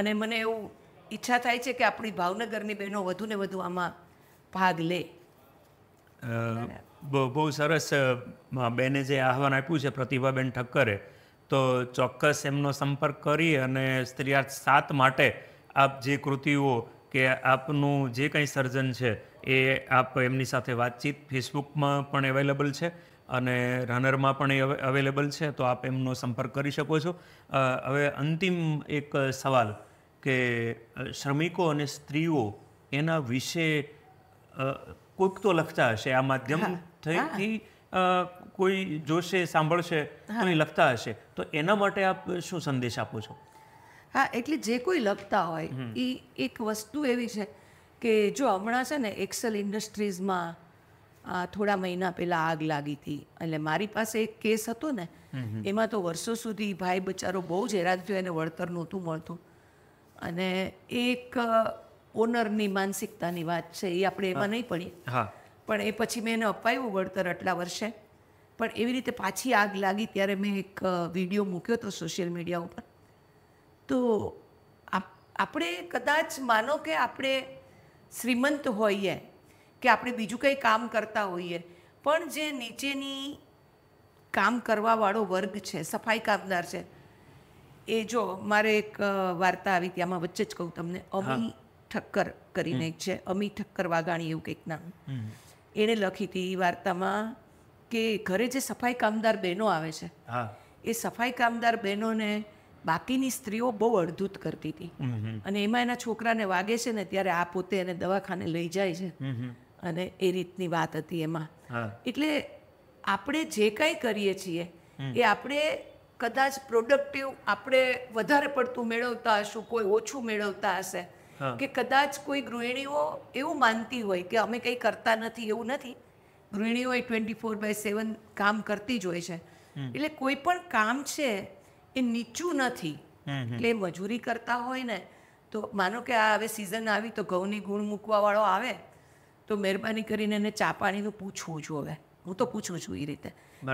અને મને એવું ઈચ્છા થાય છે કે આપણી ભાવનગરની બહેનો વધુ ને વધુ આમાં ભાગ લે બહુ સરસ બેને જે આહવાન આપ્યું છે પ્રતિભાબેન ઠક્કરે તો ચોક્કસ એમનો સંપર્ક કરી અને સ્ત્રીયાર્થ સાત માટે આપ જે કૃતિઓ કે આપનું જે કંઈ સર્જન છે એ આપ એમની સાથે વાતચીત ફેસબુકમાં પણ અવેલેબલ છે અને રનરમાં પણ એ અવેલેબલ છે તો આપ એમનો સંપર્ક કરી શકો છો હવે અંતિમ એક સવાલ કે શ્રમિકો અને સ્ત્રીઓ એના વિશે કોઈક તો લખતા હશે આ માધ્યમ થઈથી કોઈ જોશે સાંભળશે અને લખતા હશે તો એના માટે આપ શું સંદેશ આપો છો હા એટલે જે કોઈ લખતા હોય એ એક વસ્તુ એવી છે કે જો હમણાં છે ને એક્સેલ ઇન્ડસ્ટ્રીઝમાં થોડા મહિના પહેલાં આગ લાગી હતી એટલે મારી પાસે એક કેસ હતો ને એમાં તો વર્ષો સુધી ભાઈ બચારો બહુ જ હેરાન થયો એને વળતર નહોતું મળતું અને એક ઓનરની માનસિકતાની વાત છે એ આપણે એમાં નહીં પડી પણ એ પછી મેં એને અપાયું વળતર આટલા વર્ષે પણ એવી રીતે પાછી આગ લાગી ત્યારે મેં એક વિડીયો મૂક્યો હતો સોશિયલ મીડિયા ઉપર તો આપણે કદાચ માનો કે આપણે શ્રીમંત હોઈએ કે આપણે બીજું કંઈ કામ કરતા હોઈએ પણ જે નીચેની કામ કરવાવાળો વર્ગ છે સફાઈ કામદાર છે એ જો મારે એક વાર્તા આવી હતી આમાં વચ્ચે જ કહું તમને અમી ઠક્કર કરીને એક છે અમી ઠક્કર વાઘાણી એવું કંઈક નામ એણે લખી હતી વાર્તામાં કે ઘરે જે સફાઈ કામદાર બહેનો આવે છે એ સફાઈ કામદાર બહેનોને બાકીની સ્ત્રીઓ બહુ અડધૂત કરતી હતી અને એમાં એના છોકરાને વાગે છે ને ત્યારે આ પોતે એને દવાખાને લઈ જાય છે અને એ રીતની વાત હતી એમાં એટલે આપણે જે કાંઈ કરીએ છીએ એ આપણે કદાચ પ્રોડક્ટિવ આપણે વધારે પડતું મેળવતા હશું કોઈ ઓછું મેળવતા હશે કે કદાચ કોઈ ગૃહિણીઓ એવું માનતી હોય કે અમે કંઈ કરતા નથી એવું નથી ગૃહિણીઓ એ ટ્વેન્ટી ફોર બાય સેવન કામ કરતી જ હોય છે એટલે કોઈ પણ કામ છે એ નીચું નથી એટલે મજૂરી કરતા હોય ને તો માનો કે આ હવે સિઝન આવી તો ઘઉંની ગુણ મૂકવાવાળો આવે તો મહેરબાની કરીને એને ચા પાણીનું પૂછવું છું હવે હું તો પૂછું છું એ રીતે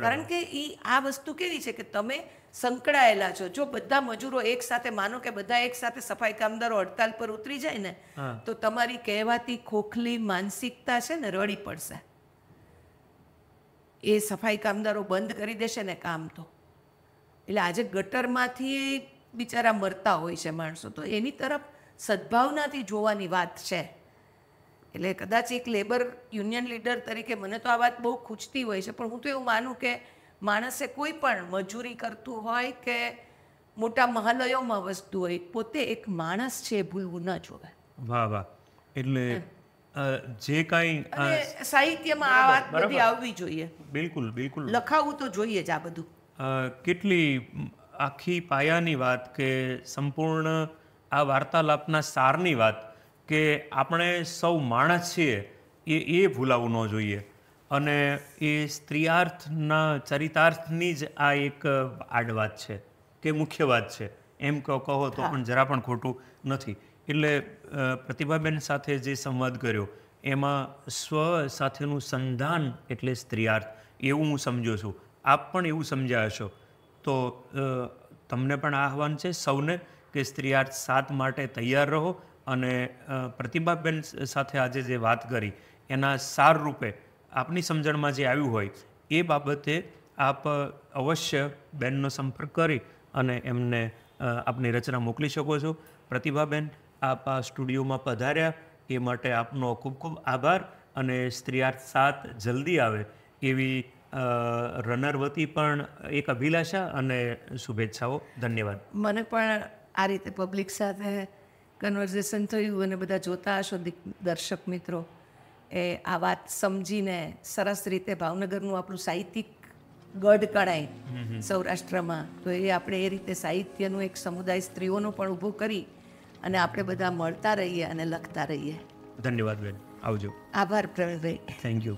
કારણ કે એ આ વસ્તુ કેવી છે કે તમે સંકળાયેલા છો જો બધા મજૂરો એક સાથે માનો કે બધા એક સાથે સફાઈ કામદારો હડતાલ પર ઉતરી જાય ને તો તમારી કહેવાતી ખોખલી માનસિકતા છે ને રડી પડશે એ સફાઈ કામદારો બંધ કરી દેશે ને કામ તો એટલે આજે ગટરમાંથી એ બિચારા મરતા હોય છે માણસો તો એની તરફ સદભાવનાથી જોવાની વાત છે એટલે કદાચ એક લેબર યુનિયન લીડર તરીકે મને તો આ વાત બહુ ખૂજતી હોય છે પણ હું તો એવું માનું કે માણસે કોઈ પણ મજૂરી કરતું હોય કે મોટા મહાલયોમાં વસતું હોય પોતે એક માણસ છે ભૂલવું ન જોવે વાહ વાહ એટલે જે કાંઈ સાહિત્યમાં આ વાત બધી આવવી જોઈએ બિલકુલ બિલકુલ લખાવું તો જોઈએ જ આ બધું કેટલી આખી પાયાની વાત કે સંપૂર્ણ આ વાર્તાલાપના સારની વાત કે આપણે સૌ માણસ છીએ એ એ ભૂલાવું ન જોઈએ અને એ સ્ત્રીયાર્થના ચરિતાર્થની જ આ એક આડવાત છે કે મુખ્ય વાત છે એમ કહો તો પણ જરા પણ ખોટું નથી એટલે પ્રતિભાબેન સાથે જે સંવાદ કર્યો એમાં સ્વ સાથેનું સંધાન એટલે સ્ત્રીયાર્થ એવું હું સમજો છું આપ પણ એવું સમજાશો તો તમને પણ આ આહવાન છે સૌને કે સ્ત્રીયાર્થ સાત માટે તૈયાર રહો અને પ્રતિભાબેન સાથે આજે જે વાત કરી એના સાર રૂપે આપની સમજણમાં જે આવ્યું હોય એ બાબતે આપ અવશ્ય બેનનો સંપર્ક કરી અને એમને આપની રચના મોકલી શકો છો પ્રતિભાબેન આપ આ સ્ટુડિયોમાં પધાર્યા એ માટે આપનો ખૂબ ખૂબ આભાર અને સ્ત્રીયાર્થ સાત જલ્દી આવે એવી રનર વતી પણ એક અભિલાષા અને શુભેચ્છાઓ ધન્યવાદ મને પણ આ રીતે પબ્લિક સાથે કન્વર્ઝેશન થયું અને બધા જોતા હશો દર્શક મિત્રો એ આ વાત સમજીને સરસ રીતે ભાવનગરનું આપણું સાહિત્યિક ગઢ કણાય સૌરાષ્ટ્રમાં તો એ આપણે એ રીતે સાહિત્યનું એક સમુદાય સ્ત્રીઓનો પણ ઊભો કરી અને આપણે બધા મળતા રહીએ અને લખતા રહીએ ધન્યવાદ બેન આવજો આભાર પ્રવીણભાઈ થેન્ક યુ